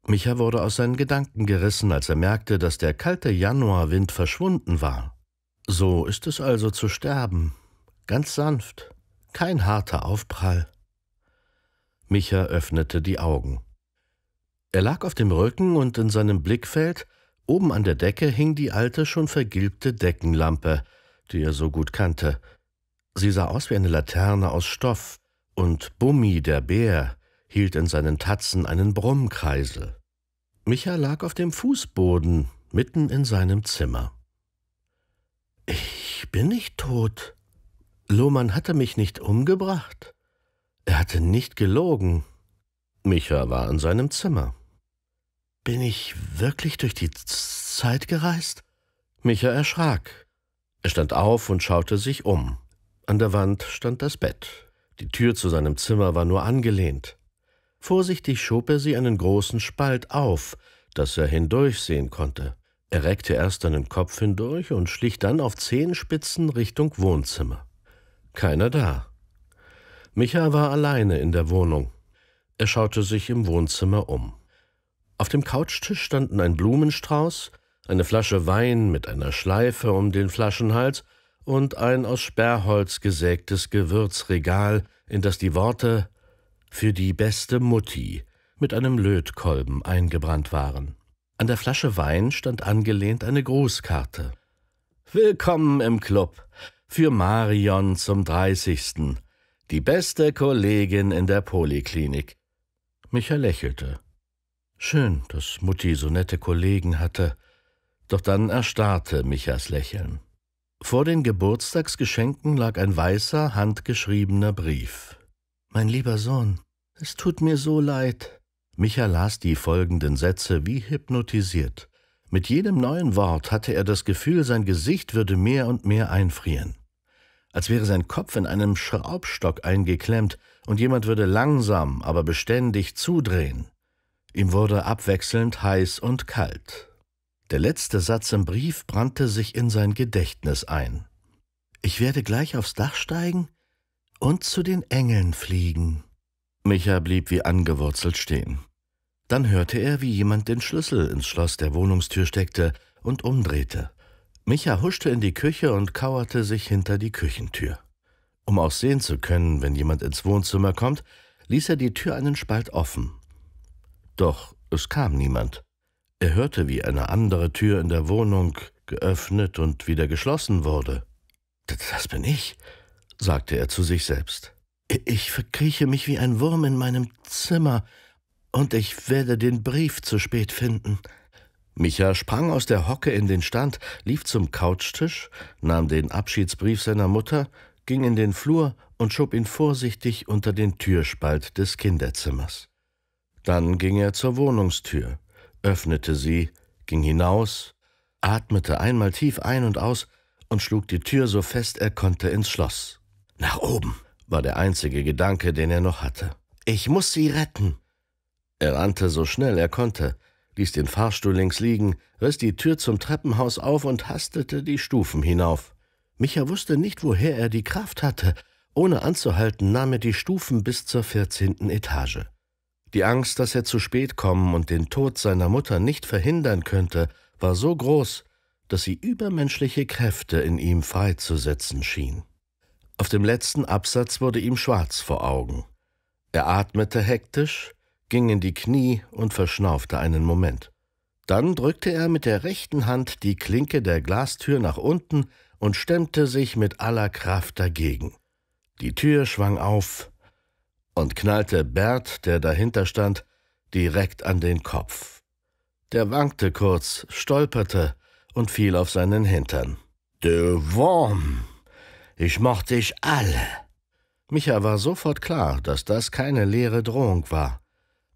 Micha wurde aus seinen Gedanken gerissen, als er merkte, dass der kalte Januarwind verschwunden war. So ist es also zu sterben, ganz sanft, kein harter Aufprall. Micha öffnete die Augen. Er lag auf dem Rücken und in seinem Blickfeld, oben an der Decke, hing die alte, schon vergilbte Deckenlampe, die er so gut kannte. Sie sah aus wie eine Laterne aus Stoff, und Bummi, der Bär, hielt in seinen Tatzen einen Brummkreisel. Micha lag auf dem Fußboden, mitten in seinem Zimmer. Ich bin nicht tot. Lohmann hatte mich nicht umgebracht. Er hatte nicht gelogen. Micha war in seinem Zimmer. Bin ich wirklich durch die Zeit gereist? Micha erschrak. Er stand auf und schaute sich um. An der Wand stand das Bett. Die Tür zu seinem Zimmer war nur angelehnt. Vorsichtig schob er sie einen großen Spalt auf, dass er hindurchsehen konnte. Er reckte erst seinen Kopf hindurch und schlich dann auf Zehenspitzen Richtung Wohnzimmer. Keiner da. Micha war alleine in der Wohnung. Er schaute sich im Wohnzimmer um. Auf dem Couchtisch standen ein Blumenstrauß, eine Flasche Wein mit einer Schleife um den Flaschenhals und ein aus Sperrholz gesägtes Gewürzregal, in das die Worte für die beste Mutti mit einem Lötkolben eingebrannt waren. An der Flasche Wein stand angelehnt eine Grußkarte. Willkommen im Club. Für Marion zum 30. Die beste Kollegin in der Poliklinik. Micha lächelte. Schön, dass Mutti so nette Kollegen hatte. Doch dann erstarrte Michas Lächeln. Vor den Geburtstagsgeschenken lag ein weißer, handgeschriebener Brief. Mein lieber Sohn, es tut mir so leid. Micha las die folgenden Sätze wie hypnotisiert. Mit jedem neuen Wort hatte er das Gefühl, sein Gesicht würde mehr und mehr einfrieren. Als wäre sein Kopf in einem Schraubstock eingeklemmt und jemand würde langsam, aber beständig zudrehen. Ihm wurde abwechselnd heiß und kalt. Der letzte Satz im Brief brannte sich in sein Gedächtnis ein. Ich werde gleich aufs Dach steigen und zu den Engeln fliegen. Micha blieb wie angewurzelt stehen. Dann hörte er, wie jemand den Schlüssel ins Schloss der Wohnungstür steckte und umdrehte. Micha huschte in die Küche und kauerte sich hinter die Küchentür. Um auch sehen zu können, wenn jemand ins Wohnzimmer kommt, ließ er die Tür einen Spalt offen doch es kam niemand. Er hörte, wie eine andere Tür in der Wohnung geöffnet und wieder geschlossen wurde. Das bin ich, sagte er zu sich selbst. Ich verkrieche mich wie ein Wurm in meinem Zimmer, und ich werde den Brief zu spät finden. Micha sprang aus der Hocke in den Stand, lief zum Couchtisch, nahm den Abschiedsbrief seiner Mutter, ging in den Flur und schob ihn vorsichtig unter den Türspalt des Kinderzimmers. Dann ging er zur Wohnungstür, öffnete sie, ging hinaus, atmete einmal tief ein und aus und schlug die Tür so fest er konnte ins Schloss. Nach oben war der einzige Gedanke, den er noch hatte. Ich muss sie retten. Er rannte so schnell er konnte, ließ den Fahrstuhl links liegen, riss die Tür zum Treppenhaus auf und hastete die Stufen hinauf. Micha wusste nicht, woher er die Kraft hatte. Ohne anzuhalten nahm er die Stufen bis zur vierzehnten Etage. Die Angst, dass er zu spät kommen und den Tod seiner Mutter nicht verhindern könnte, war so groß, dass sie übermenschliche Kräfte in ihm freizusetzen schien. Auf dem letzten Absatz wurde ihm schwarz vor Augen. Er atmete hektisch, ging in die Knie und verschnaufte einen Moment. Dann drückte er mit der rechten Hand die Klinke der Glastür nach unten und stemmte sich mit aller Kraft dagegen. Die Tür schwang auf und knallte Bert, der dahinter stand, direkt an den Kopf. Der wankte kurz, stolperte und fiel auf seinen Hintern. Du Wurm! Ich mochte dich alle! Micha war sofort klar, dass das keine leere Drohung war.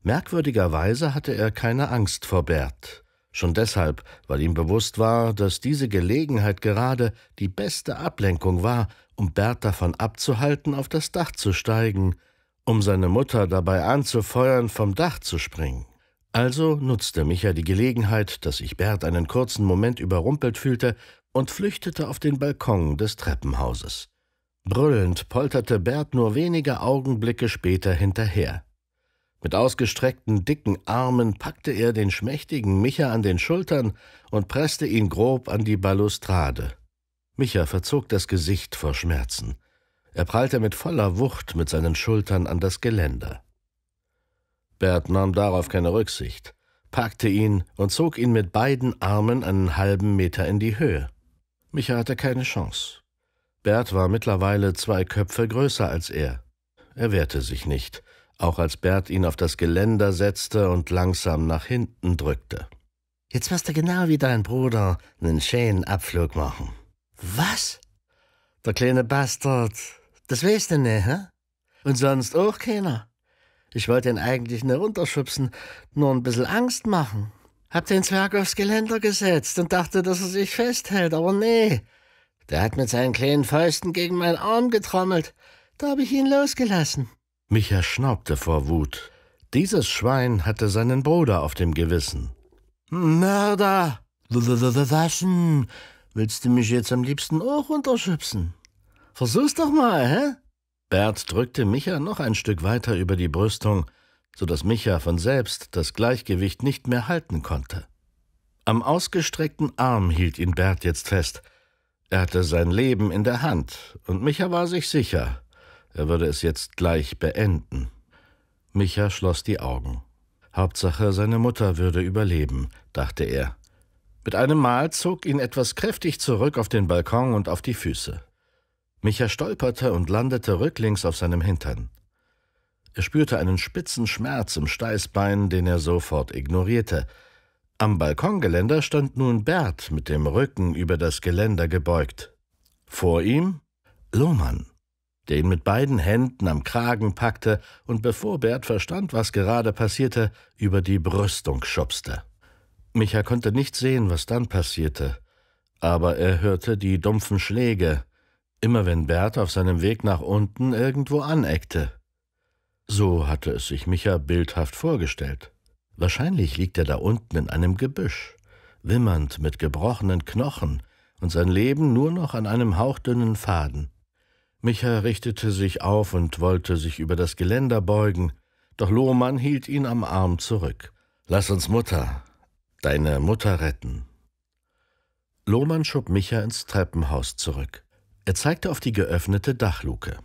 Merkwürdigerweise hatte er keine Angst vor Bert. Schon deshalb, weil ihm bewusst war, dass diese Gelegenheit gerade die beste Ablenkung war, um Bert davon abzuhalten, auf das Dach zu steigen – um seine Mutter dabei anzufeuern, vom Dach zu springen. Also nutzte Micha die Gelegenheit, dass sich Bert einen kurzen Moment überrumpelt fühlte, und flüchtete auf den Balkon des Treppenhauses. Brüllend polterte Bert nur wenige Augenblicke später hinterher. Mit ausgestreckten, dicken Armen packte er den schmächtigen Micha an den Schultern und presste ihn grob an die Balustrade. Micha verzog das Gesicht vor Schmerzen. Er prallte mit voller Wucht mit seinen Schultern an das Geländer. Bert nahm darauf keine Rücksicht, packte ihn und zog ihn mit beiden Armen einen halben Meter in die Höhe. Micha hatte keine Chance. Bert war mittlerweile zwei Köpfe größer als er. Er wehrte sich nicht, auch als Bert ihn auf das Geländer setzte und langsam nach hinten drückte. Jetzt wirst du genau wie dein Bruder einen schönen Abflug machen. Was? Der kleine Bastard das weißt du nicht, hä? Und sonst auch keiner. Ich wollte ihn eigentlich nicht runterschubsen, nur ein bisschen Angst machen. Hab den Zwerg aufs Geländer gesetzt und dachte, dass er sich festhält, aber nee. Der hat mit seinen kleinen Fäusten gegen meinen Arm getrommelt. Da hab ich ihn losgelassen. Micha schnaubte vor Wut. Dieses Schwein hatte seinen Bruder auf dem Gewissen. Mörder! Waschen! Willst du mich jetzt am liebsten auch runterschubsen? Versuch's doch mal, hä? Bert drückte Micha noch ein Stück weiter über die Brüstung, so dass Micha von selbst das Gleichgewicht nicht mehr halten konnte. Am ausgestreckten Arm hielt ihn Bert jetzt fest. Er hatte sein Leben in der Hand, und Micha war sich sicher, er würde es jetzt gleich beenden. Micha schloss die Augen. Hauptsache, seine Mutter würde überleben, dachte er. Mit einem Mal zog ihn etwas kräftig zurück auf den Balkon und auf die Füße. Micha stolperte und landete rücklings auf seinem Hintern. Er spürte einen spitzen Schmerz im Steißbein, den er sofort ignorierte. Am Balkongeländer stand nun Bert mit dem Rücken über das Geländer gebeugt. Vor ihm Lohmann, der ihn mit beiden Händen am Kragen packte und bevor Bert verstand, was gerade passierte, über die Brüstung schubste. Micha konnte nicht sehen, was dann passierte, aber er hörte die dumpfen Schläge, immer wenn Bert auf seinem Weg nach unten irgendwo aneckte. So hatte es sich Micha bildhaft vorgestellt. Wahrscheinlich liegt er da unten in einem Gebüsch, wimmernd mit gebrochenen Knochen und sein Leben nur noch an einem hauchdünnen Faden. Micha richtete sich auf und wollte sich über das Geländer beugen, doch Lohmann hielt ihn am Arm zurück. Lass uns Mutter, deine Mutter retten. Lohmann schob Micha ins Treppenhaus zurück. Er zeigte auf die geöffnete Dachluke.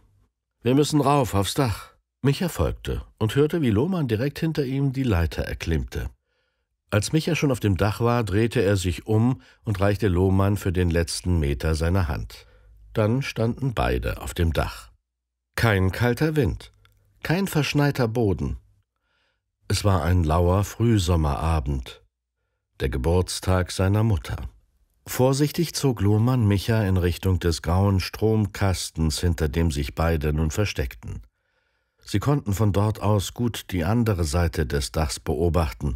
Wir müssen rauf aufs Dach. Micha folgte und hörte, wie Lohmann direkt hinter ihm die Leiter erklimmte. Als Micha schon auf dem Dach war, drehte er sich um und reichte Lohmann für den letzten Meter seine Hand. Dann standen beide auf dem Dach. Kein kalter Wind, kein verschneiter Boden. Es war ein lauer Frühsommerabend, der Geburtstag seiner Mutter. Vorsichtig zog Lohmann Micha in Richtung des grauen Stromkastens, hinter dem sich beide nun versteckten. Sie konnten von dort aus gut die andere Seite des Dachs beobachten.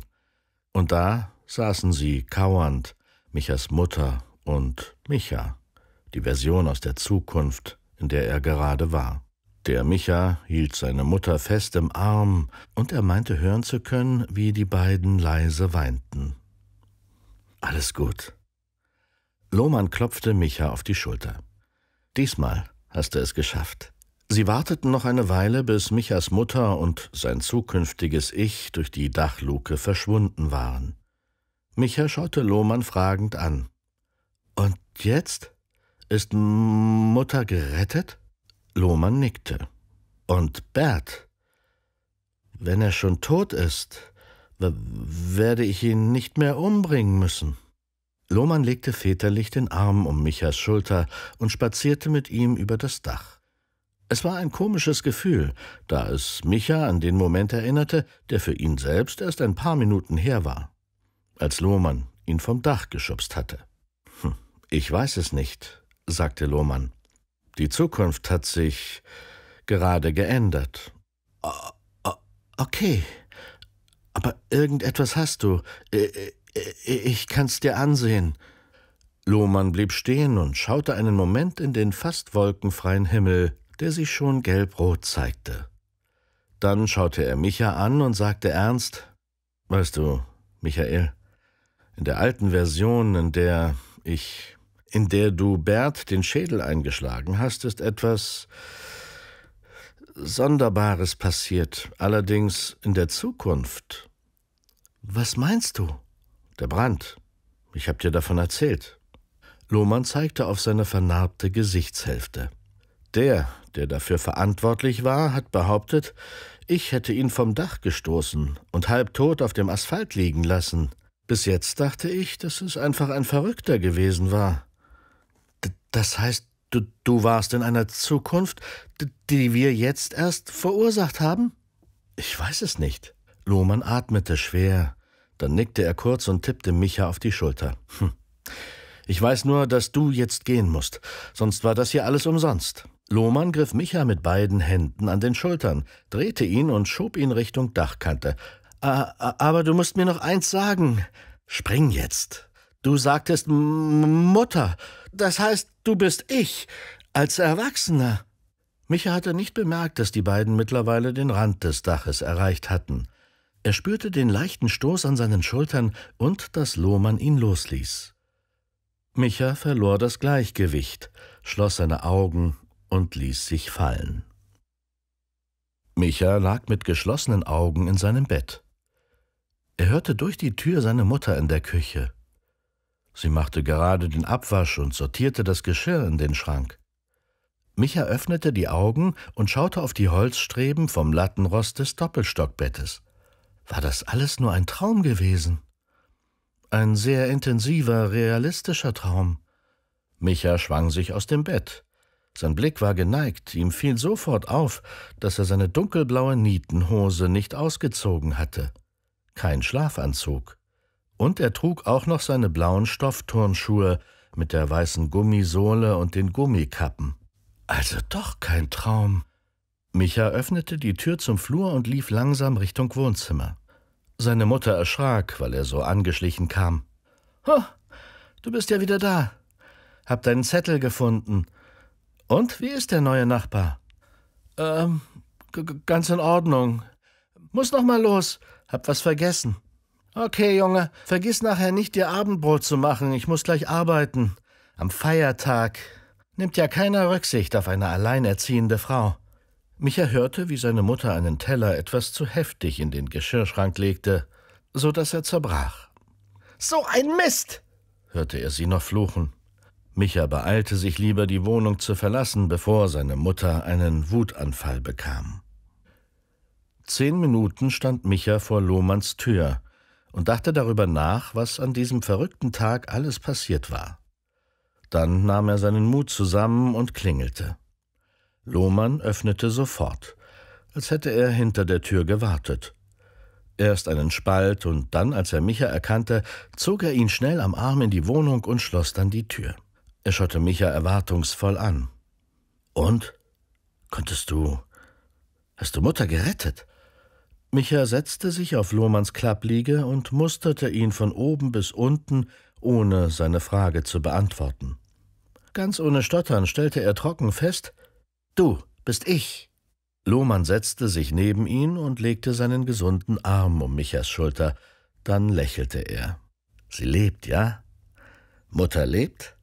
Und da saßen sie kauernd, Michas Mutter und Micha, die Version aus der Zukunft, in der er gerade war. Der Micha hielt seine Mutter fest im Arm, und er meinte hören zu können, wie die beiden leise weinten. Alles gut, Lohmann klopfte Micha auf die Schulter. Diesmal hast du es geschafft. Sie warteten noch eine Weile, bis Michas Mutter und sein zukünftiges Ich durch die Dachluke verschwunden waren. Micha schaute Lohmann fragend an. Und jetzt? Ist Mutter gerettet? Lohmann nickte. Und Bert? Wenn er schon tot ist, werde ich ihn nicht mehr umbringen müssen. Lohmann legte väterlich den Arm um Michas Schulter und spazierte mit ihm über das Dach. Es war ein komisches Gefühl, da es Micha an den Moment erinnerte, der für ihn selbst erst ein paar Minuten her war, als Lohmann ihn vom Dach geschubst hatte. Hm, ich weiß es nicht, sagte Lohmann. Die Zukunft hat sich gerade geändert. Okay, aber irgendetwas hast du, äh, äh, ich kann's dir ansehen. Lohmann blieb stehen und schaute einen Moment in den fast wolkenfreien Himmel, der sich schon gelbrot zeigte. Dann schaute er Micha an und sagte ernst: Weißt du, Michael, in der alten Version, in der ich, in der du Bert den Schädel eingeschlagen hast, ist etwas Sonderbares passiert, allerdings in der Zukunft. Was meinst du? Der Brand. Ich hab dir davon erzählt. Lohmann zeigte auf seine vernarbte Gesichtshälfte. Der, der dafür verantwortlich war, hat behauptet, ich hätte ihn vom Dach gestoßen und halbtot auf dem Asphalt liegen lassen. Bis jetzt dachte ich, dass es einfach ein Verrückter gewesen war. D das heißt, du, du warst in einer Zukunft, die wir jetzt erst verursacht haben? Ich weiß es nicht. Lohmann atmete schwer. Dann nickte er kurz und tippte Micha auf die Schulter. Hm. Ich weiß nur, dass du jetzt gehen musst, sonst war das hier alles umsonst. Lohmann griff Micha mit beiden Händen an den Schultern, drehte ihn und schob ihn Richtung Dachkante. Aber du musst mir noch eins sagen. Spring jetzt. Du sagtest Mutter. Das heißt, du bist ich. Als Erwachsener. Micha hatte nicht bemerkt, dass die beiden mittlerweile den Rand des Daches erreicht hatten. Er spürte den leichten Stoß an seinen Schultern und dass Lohmann ihn losließ. Micha verlor das Gleichgewicht, schloss seine Augen und ließ sich fallen. Micha lag mit geschlossenen Augen in seinem Bett. Er hörte durch die Tür seine Mutter in der Küche. Sie machte gerade den Abwasch und sortierte das Geschirr in den Schrank. Micha öffnete die Augen und schaute auf die Holzstreben vom Lattenrost des Doppelstockbettes. War das alles nur ein Traum gewesen? Ein sehr intensiver, realistischer Traum. Micha schwang sich aus dem Bett. Sein Blick war geneigt, ihm fiel sofort auf, dass er seine dunkelblaue Nietenhose nicht ausgezogen hatte. Kein Schlafanzug. Und er trug auch noch seine blauen Stoffturnschuhe mit der weißen Gummisohle und den Gummikappen. Also doch kein Traum. Micha öffnete die Tür zum Flur und lief langsam Richtung Wohnzimmer. Seine Mutter erschrak, weil er so angeschlichen kam. Oh, du bist ja wieder da. Hab deinen Zettel gefunden. Und wie ist der neue Nachbar? Ähm, ganz in Ordnung. Muss noch mal los. Hab was vergessen. Okay, Junge, vergiss nachher nicht, dir Abendbrot zu machen. Ich muss gleich arbeiten. Am Feiertag. Nimmt ja keiner Rücksicht auf eine alleinerziehende Frau. Micha hörte, wie seine Mutter einen Teller etwas zu heftig in den Geschirrschrank legte, so dass er zerbrach. So ein Mist! hörte er sie noch fluchen. Micha beeilte sich lieber, die Wohnung zu verlassen, bevor seine Mutter einen Wutanfall bekam. Zehn Minuten stand Micha vor Lohmanns Tür und dachte darüber nach, was an diesem verrückten Tag alles passiert war. Dann nahm er seinen Mut zusammen und klingelte. Lohmann öffnete sofort, als hätte er hinter der Tür gewartet. Erst einen Spalt und dann, als er Micha erkannte, zog er ihn schnell am Arm in die Wohnung und schloss dann die Tür. Er schaute Micha erwartungsvoll an. Und? Konntest du. Hast du Mutter gerettet? Micha setzte sich auf Lohmanns Klappliege und musterte ihn von oben bis unten, ohne seine Frage zu beantworten. Ganz ohne Stottern stellte er trocken fest, Du bist ich. Lohmann setzte sich neben ihn und legte seinen gesunden Arm um Michas Schulter. Dann lächelte er. Sie lebt, ja? Mutter lebt?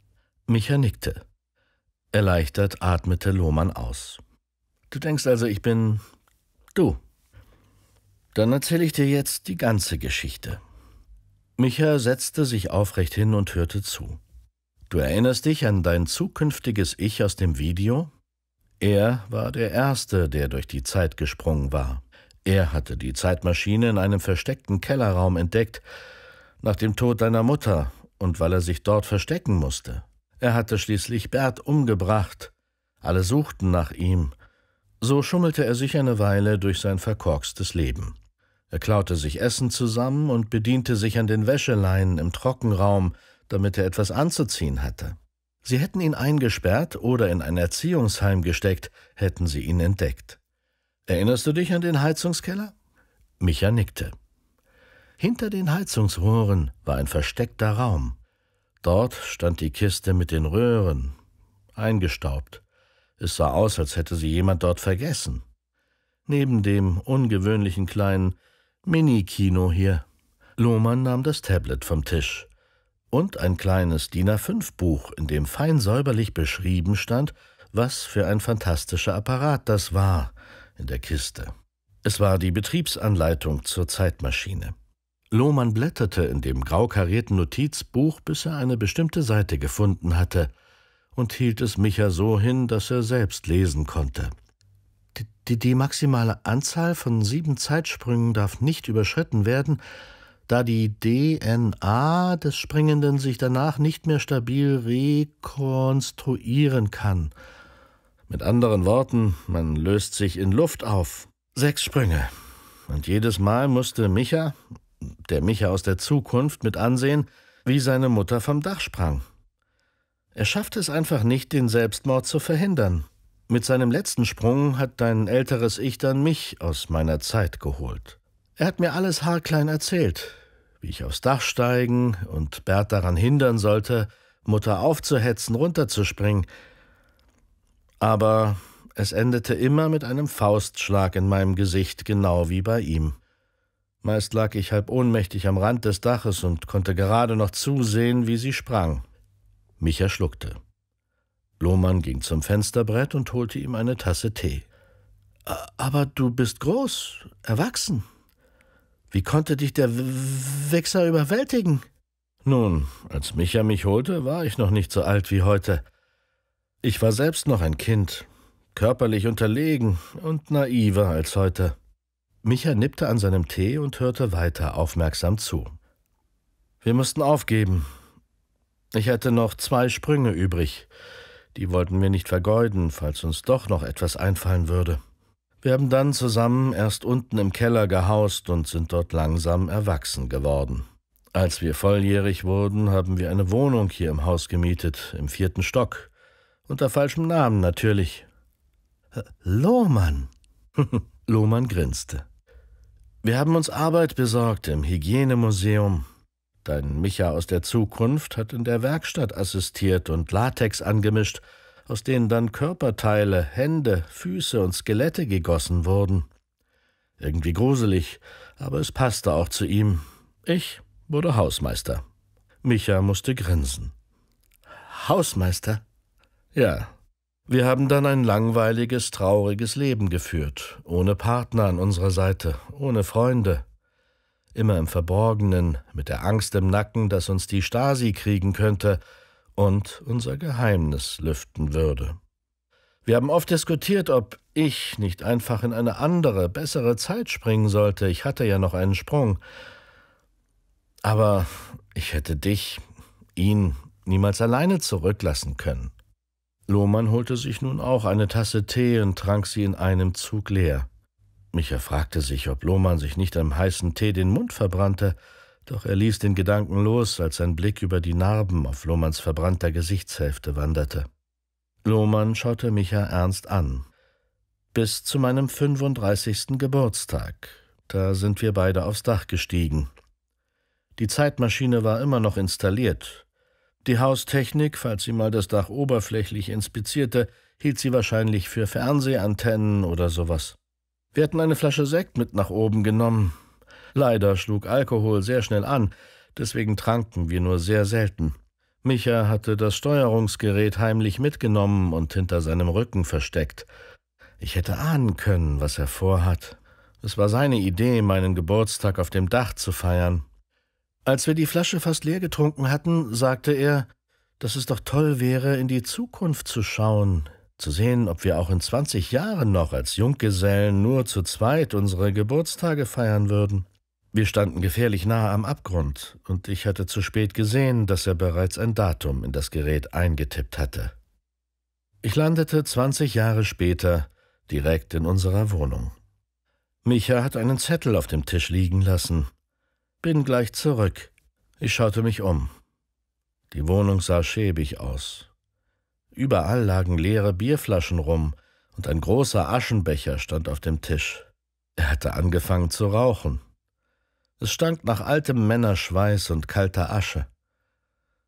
Micha nickte. Erleichtert atmete Lohmann aus. Du denkst also, ich bin du. Dann erzähle ich dir jetzt die ganze Geschichte. Micha setzte sich aufrecht hin und hörte zu. Du erinnerst dich an dein zukünftiges Ich aus dem Video? Er war der Erste, der durch die Zeit gesprungen war. Er hatte die Zeitmaschine in einem versteckten Kellerraum entdeckt, nach dem Tod deiner Mutter und weil er sich dort verstecken musste. Er hatte schließlich Bert umgebracht. Alle suchten nach ihm. So schummelte er sich eine Weile durch sein verkorkstes Leben. Er klaute sich Essen zusammen und bediente sich an den Wäscheleinen im Trockenraum, damit er etwas anzuziehen hatte. Sie hätten ihn eingesperrt oder in ein Erziehungsheim gesteckt, hätten sie ihn entdeckt. Erinnerst du dich an den Heizungskeller? Micha nickte. Hinter den Heizungsrohren war ein versteckter Raum. Dort stand die Kiste mit den Röhren, eingestaubt. Es sah aus, als hätte sie jemand dort vergessen. Neben dem ungewöhnlichen kleinen Mini-Kino hier. Lohmann nahm das Tablet vom Tisch und ein kleines DIN A5-Buch, in dem fein säuberlich beschrieben stand, was für ein fantastischer Apparat das war, in der Kiste. Es war die Betriebsanleitung zur Zeitmaschine. Lohmann blätterte in dem grau karierten Notizbuch, bis er eine bestimmte Seite gefunden hatte, und hielt es Micha so hin, dass er selbst lesen konnte. Die, die, die maximale Anzahl von sieben Zeitsprüngen darf nicht überschritten werden, da die DNA des Springenden sich danach nicht mehr stabil rekonstruieren kann. Mit anderen Worten, man löst sich in Luft auf. Sechs Sprünge. Und jedes Mal musste Micha, der Micha aus der Zukunft, mit ansehen, wie seine Mutter vom Dach sprang. Er schaffte es einfach nicht, den Selbstmord zu verhindern. Mit seinem letzten Sprung hat dein älteres Ich dann mich aus meiner Zeit geholt. Er hat mir alles haarklein erzählt, wie ich aufs Dach steigen und Bert daran hindern sollte, Mutter aufzuhetzen, runterzuspringen. Aber es endete immer mit einem Faustschlag in meinem Gesicht, genau wie bei ihm. Meist lag ich halb ohnmächtig am Rand des Daches und konnte gerade noch zusehen, wie sie sprang. Mich erschluckte. Lohmann ging zum Fensterbrett und holte ihm eine Tasse Tee. Aber du bist groß, erwachsen, wie konnte dich der w Wichser überwältigen? Nun, als Micha mich holte, war ich noch nicht so alt wie heute. Ich war selbst noch ein Kind, körperlich unterlegen und naiver als heute. Micha nippte an seinem Tee und hörte weiter aufmerksam zu. Wir mussten aufgeben. Ich hatte noch zwei Sprünge übrig. Die wollten wir nicht vergeuden, falls uns doch noch etwas einfallen würde. Wir haben dann zusammen erst unten im Keller gehaust und sind dort langsam erwachsen geworden. Als wir volljährig wurden, haben wir eine Wohnung hier im Haus gemietet, im vierten Stock. Unter falschem Namen natürlich. Lohmann. *laughs* Lohmann grinste. Wir haben uns Arbeit besorgt im Hygienemuseum. Dein Micha aus der Zukunft hat in der Werkstatt assistiert und Latex angemischt – aus denen dann Körperteile, Hände, Füße und Skelette gegossen wurden. Irgendwie gruselig, aber es passte auch zu ihm. Ich wurde Hausmeister. Micha musste grinsen. Hausmeister? Ja. Wir haben dann ein langweiliges, trauriges Leben geführt, ohne Partner an unserer Seite, ohne Freunde. Immer im Verborgenen, mit der Angst im Nacken, dass uns die Stasi kriegen könnte, und unser Geheimnis lüften würde. Wir haben oft diskutiert, ob ich nicht einfach in eine andere, bessere Zeit springen sollte. Ich hatte ja noch einen Sprung. Aber ich hätte dich, ihn, niemals alleine zurücklassen können. Lohmann holte sich nun auch eine Tasse Tee und trank sie in einem Zug leer. Micha fragte sich, ob Lohmann sich nicht am heißen Tee den Mund verbrannte. Doch er ließ den Gedanken los, als sein Blick über die Narben auf Lohmanns verbrannter Gesichtshälfte wanderte. Lohmann schaute Micha ernst an. Bis zu meinem 35. Geburtstag. Da sind wir beide aufs Dach gestiegen. Die Zeitmaschine war immer noch installiert. Die Haustechnik, falls sie mal das Dach oberflächlich inspizierte, hielt sie wahrscheinlich für Fernsehantennen oder sowas. Wir hatten eine Flasche Sekt mit nach oben genommen, Leider schlug Alkohol sehr schnell an, deswegen tranken wir nur sehr selten. Micha hatte das Steuerungsgerät heimlich mitgenommen und hinter seinem Rücken versteckt. Ich hätte ahnen können, was er vorhat. Es war seine Idee, meinen Geburtstag auf dem Dach zu feiern. Als wir die Flasche fast leer getrunken hatten, sagte er, dass es doch toll wäre, in die Zukunft zu schauen, zu sehen, ob wir auch in 20 Jahren noch als Junggesellen nur zu zweit unsere Geburtstage feiern würden. Wir standen gefährlich nahe am Abgrund, und ich hatte zu spät gesehen, dass er bereits ein Datum in das Gerät eingetippt hatte. Ich landete 20 Jahre später direkt in unserer Wohnung. Micha hat einen Zettel auf dem Tisch liegen lassen. Bin gleich zurück. Ich schaute mich um. Die Wohnung sah schäbig aus. Überall lagen leere Bierflaschen rum und ein großer Aschenbecher stand auf dem Tisch. Er hatte angefangen zu rauchen. Es stank nach altem Männerschweiß und kalter Asche.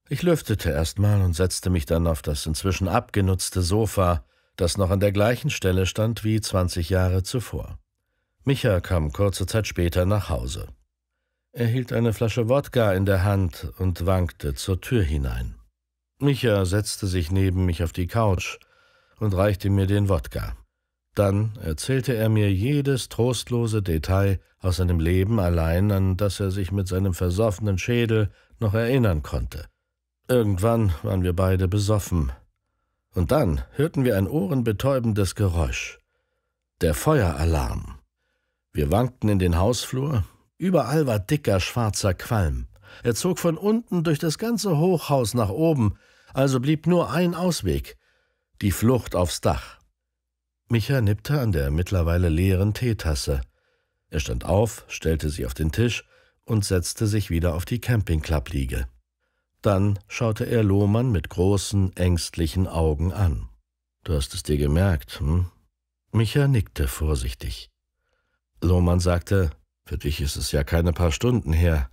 Ich lüftete erstmal und setzte mich dann auf das inzwischen abgenutzte Sofa, das noch an der gleichen Stelle stand wie 20 Jahre zuvor. Micha kam kurze Zeit später nach Hause. Er hielt eine Flasche Wodka in der Hand und wankte zur Tür hinein. Micha setzte sich neben mich auf die Couch und reichte mir den Wodka. Dann erzählte er mir jedes trostlose Detail aus seinem Leben allein, an das er sich mit seinem versoffenen Schädel noch erinnern konnte. Irgendwann waren wir beide besoffen. Und dann hörten wir ein ohrenbetäubendes Geräusch. Der Feueralarm. Wir wankten in den Hausflur. Überall war dicker schwarzer Qualm. Er zog von unten durch das ganze Hochhaus nach oben, also blieb nur ein Ausweg die Flucht aufs Dach. Micha nippte an der mittlerweile leeren Teetasse. Er stand auf, stellte sie auf den Tisch und setzte sich wieder auf die Campingclub-Liege. Dann schaute er Lohmann mit großen, ängstlichen Augen an. Du hast es dir gemerkt, hm? Micha nickte vorsichtig. Lohmann sagte, für dich ist es ja keine paar Stunden her,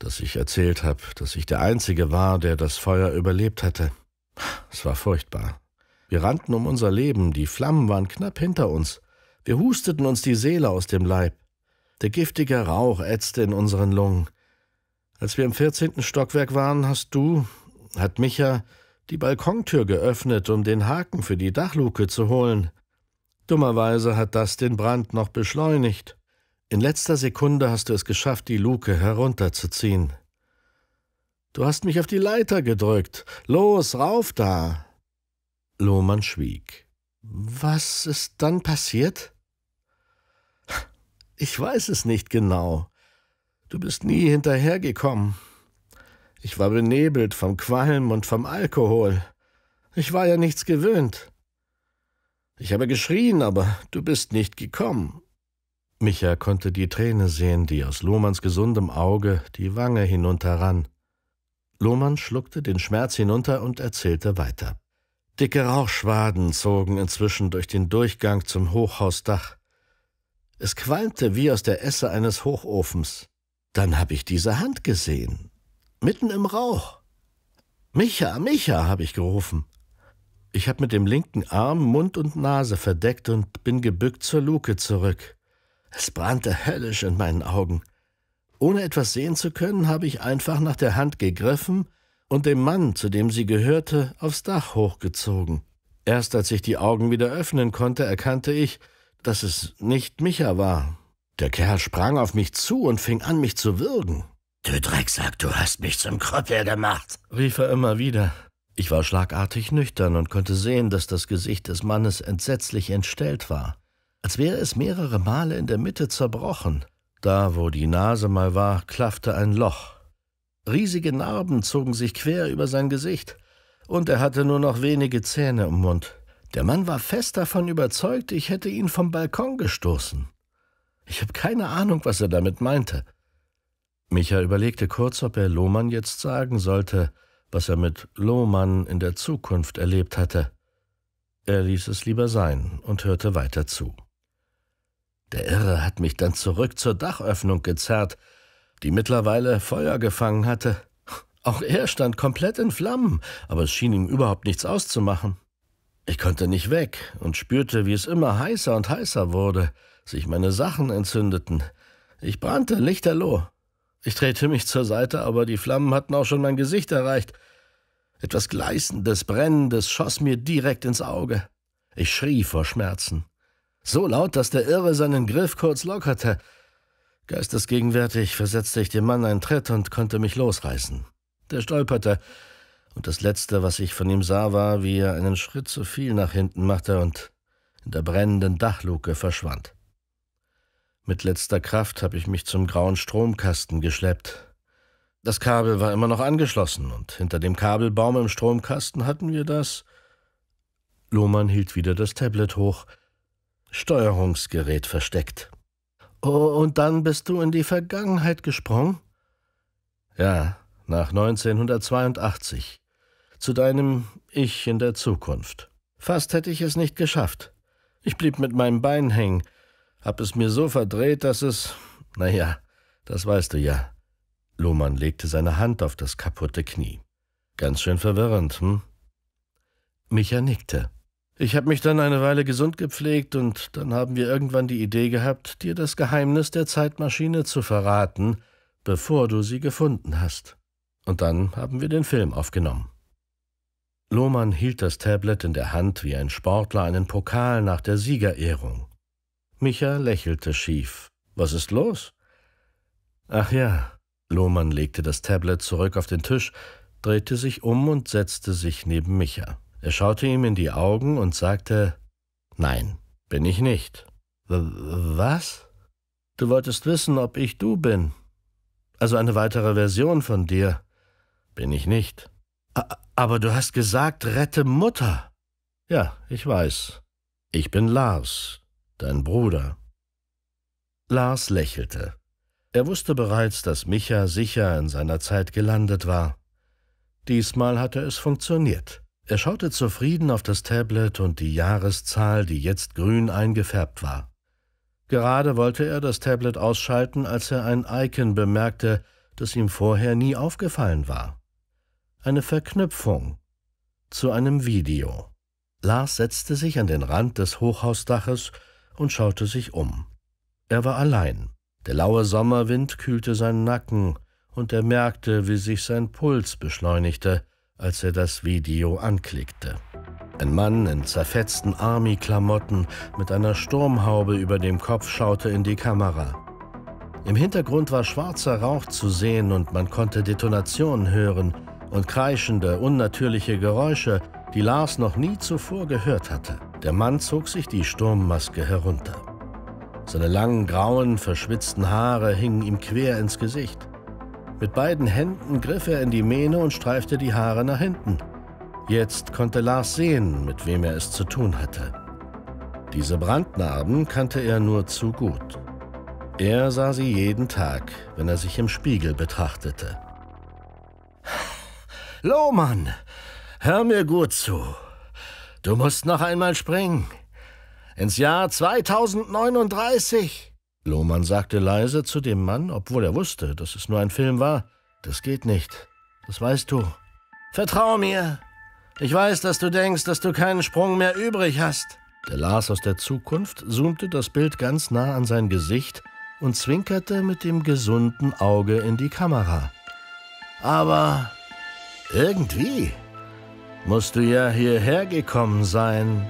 dass ich erzählt habe, dass ich der Einzige war, der das Feuer überlebt hatte. Es war furchtbar. Wir rannten um unser Leben, die Flammen waren knapp hinter uns. Wir husteten uns die Seele aus dem Leib. Der giftige Rauch ätzte in unseren Lungen. Als wir im 14. Stockwerk waren, hast du, hat Micha, die Balkontür geöffnet, um den Haken für die Dachluke zu holen. Dummerweise hat das den Brand noch beschleunigt. In letzter Sekunde hast du es geschafft, die Luke herunterzuziehen. Du hast mich auf die Leiter gedrückt. Los, rauf da! Lohmann schwieg. Was ist dann passiert? Ich weiß es nicht genau. Du bist nie hinterhergekommen. Ich war benebelt vom Qualm und vom Alkohol. Ich war ja nichts gewöhnt. Ich habe geschrien, aber du bist nicht gekommen. Micha konnte die Träne sehen, die aus Lohmanns gesundem Auge die Wange hinunterrann. Lohmann schluckte den Schmerz hinunter und erzählte weiter. Dicke Rauchschwaden zogen inzwischen durch den Durchgang zum Hochhausdach. Es qualmte wie aus der Esse eines Hochofens. Dann habe ich diese Hand gesehen. Mitten im Rauch. Micha, Micha, habe ich gerufen. Ich habe mit dem linken Arm Mund und Nase verdeckt und bin gebückt zur Luke zurück. Es brannte höllisch in meinen Augen. Ohne etwas sehen zu können, habe ich einfach nach der Hand gegriffen und dem Mann, zu dem sie gehörte, aufs Dach hochgezogen. Erst als ich die Augen wieder öffnen konnte, erkannte ich, dass es nicht Micha war. Der Kerl sprang auf mich zu und fing an, mich zu würgen. Du Drecksack, du hast mich zum Krüppel gemacht, rief er immer wieder. Ich war schlagartig nüchtern und konnte sehen, dass das Gesicht des Mannes entsetzlich entstellt war, als wäre es mehrere Male in der Mitte zerbrochen. Da, wo die Nase mal war, klaffte ein Loch. Riesige Narben zogen sich quer über sein Gesicht, und er hatte nur noch wenige Zähne im Mund. Der Mann war fest davon überzeugt, ich hätte ihn vom Balkon gestoßen. Ich habe keine Ahnung, was er damit meinte. Micha überlegte kurz, ob er Lohmann jetzt sagen sollte, was er mit Lohmann in der Zukunft erlebt hatte. Er ließ es lieber sein und hörte weiter zu. Der Irre hat mich dann zurück zur Dachöffnung gezerrt, die mittlerweile Feuer gefangen hatte. Auch er stand komplett in Flammen, aber es schien ihm überhaupt nichts auszumachen. Ich konnte nicht weg und spürte, wie es immer heißer und heißer wurde, sich meine Sachen entzündeten. Ich brannte lichterloh. Ich drehte mich zur Seite, aber die Flammen hatten auch schon mein Gesicht erreicht. Etwas Gleißendes, Brennendes schoss mir direkt ins Auge. Ich schrie vor Schmerzen. So laut, dass der Irre seinen Griff kurz lockerte. Geistesgegenwärtig versetzte ich dem Mann einen Tritt und konnte mich losreißen. Der stolperte, und das Letzte, was ich von ihm sah, war, wie er einen Schritt zu viel nach hinten machte und in der brennenden Dachluke verschwand. Mit letzter Kraft habe ich mich zum grauen Stromkasten geschleppt. Das Kabel war immer noch angeschlossen, und hinter dem Kabelbaum im Stromkasten hatten wir das. Lohmann hielt wieder das Tablet hoch. Steuerungsgerät versteckt. Oh, und dann bist du in die Vergangenheit gesprungen? Ja, nach 1982. Zu deinem Ich in der Zukunft. Fast hätte ich es nicht geschafft. Ich blieb mit meinem Bein hängen, hab es mir so verdreht, dass es. Naja, das weißt du ja. Lohmann legte seine Hand auf das kaputte Knie. Ganz schön verwirrend, hm? Micha nickte. Ich habe mich dann eine Weile gesund gepflegt und dann haben wir irgendwann die Idee gehabt, dir das Geheimnis der Zeitmaschine zu verraten, bevor du sie gefunden hast. Und dann haben wir den Film aufgenommen. Lohmann hielt das Tablet in der Hand wie ein Sportler einen Pokal nach der Siegerehrung. Micha lächelte schief. Was ist los? Ach ja. Lohmann legte das Tablet zurück auf den Tisch, drehte sich um und setzte sich neben Micha. Er schaute ihm in die Augen und sagte, Nein, bin ich nicht. W was? Du wolltest wissen, ob ich du bin. Also eine weitere Version von dir. Bin ich nicht. A aber du hast gesagt, rette Mutter. Ja, ich weiß. Ich bin Lars, dein Bruder. Lars lächelte. Er wusste bereits, dass Micha sicher in seiner Zeit gelandet war. Diesmal hatte es funktioniert. Er schaute zufrieden auf das Tablet und die Jahreszahl, die jetzt grün eingefärbt war. Gerade wollte er das Tablet ausschalten, als er ein Icon bemerkte, das ihm vorher nie aufgefallen war. Eine Verknüpfung zu einem Video. Lars setzte sich an den Rand des Hochhausdaches und schaute sich um. Er war allein. Der laue Sommerwind kühlte seinen Nacken, und er merkte, wie sich sein Puls beschleunigte, als er das Video anklickte. Ein Mann in zerfetzten Army-Klamotten mit einer Sturmhaube über dem Kopf schaute in die Kamera. Im Hintergrund war schwarzer Rauch zu sehen und man konnte Detonationen hören und kreischende, unnatürliche Geräusche, die Lars noch nie zuvor gehört hatte. Der Mann zog sich die Sturmmaske herunter. Seine langen, grauen, verschwitzten Haare hingen ihm quer ins Gesicht. Mit beiden Händen griff er in die Mähne und streifte die Haare nach hinten. Jetzt konnte Lars sehen, mit wem er es zu tun hatte. Diese Brandnarben kannte er nur zu gut. Er sah sie jeden Tag, wenn er sich im Spiegel betrachtete. *sighs* Lohmann, hör mir gut zu. Du musst noch einmal springen. Ins Jahr 2039. Lohmann sagte leise zu dem Mann, obwohl er wusste, dass es nur ein Film war. Das geht nicht. Das weißt du. Vertrau mir. Ich weiß, dass du denkst, dass du keinen Sprung mehr übrig hast. Der Lars aus der Zukunft zoomte das Bild ganz nah an sein Gesicht und zwinkerte mit dem gesunden Auge in die Kamera. Aber irgendwie musst du ja hierher gekommen sein.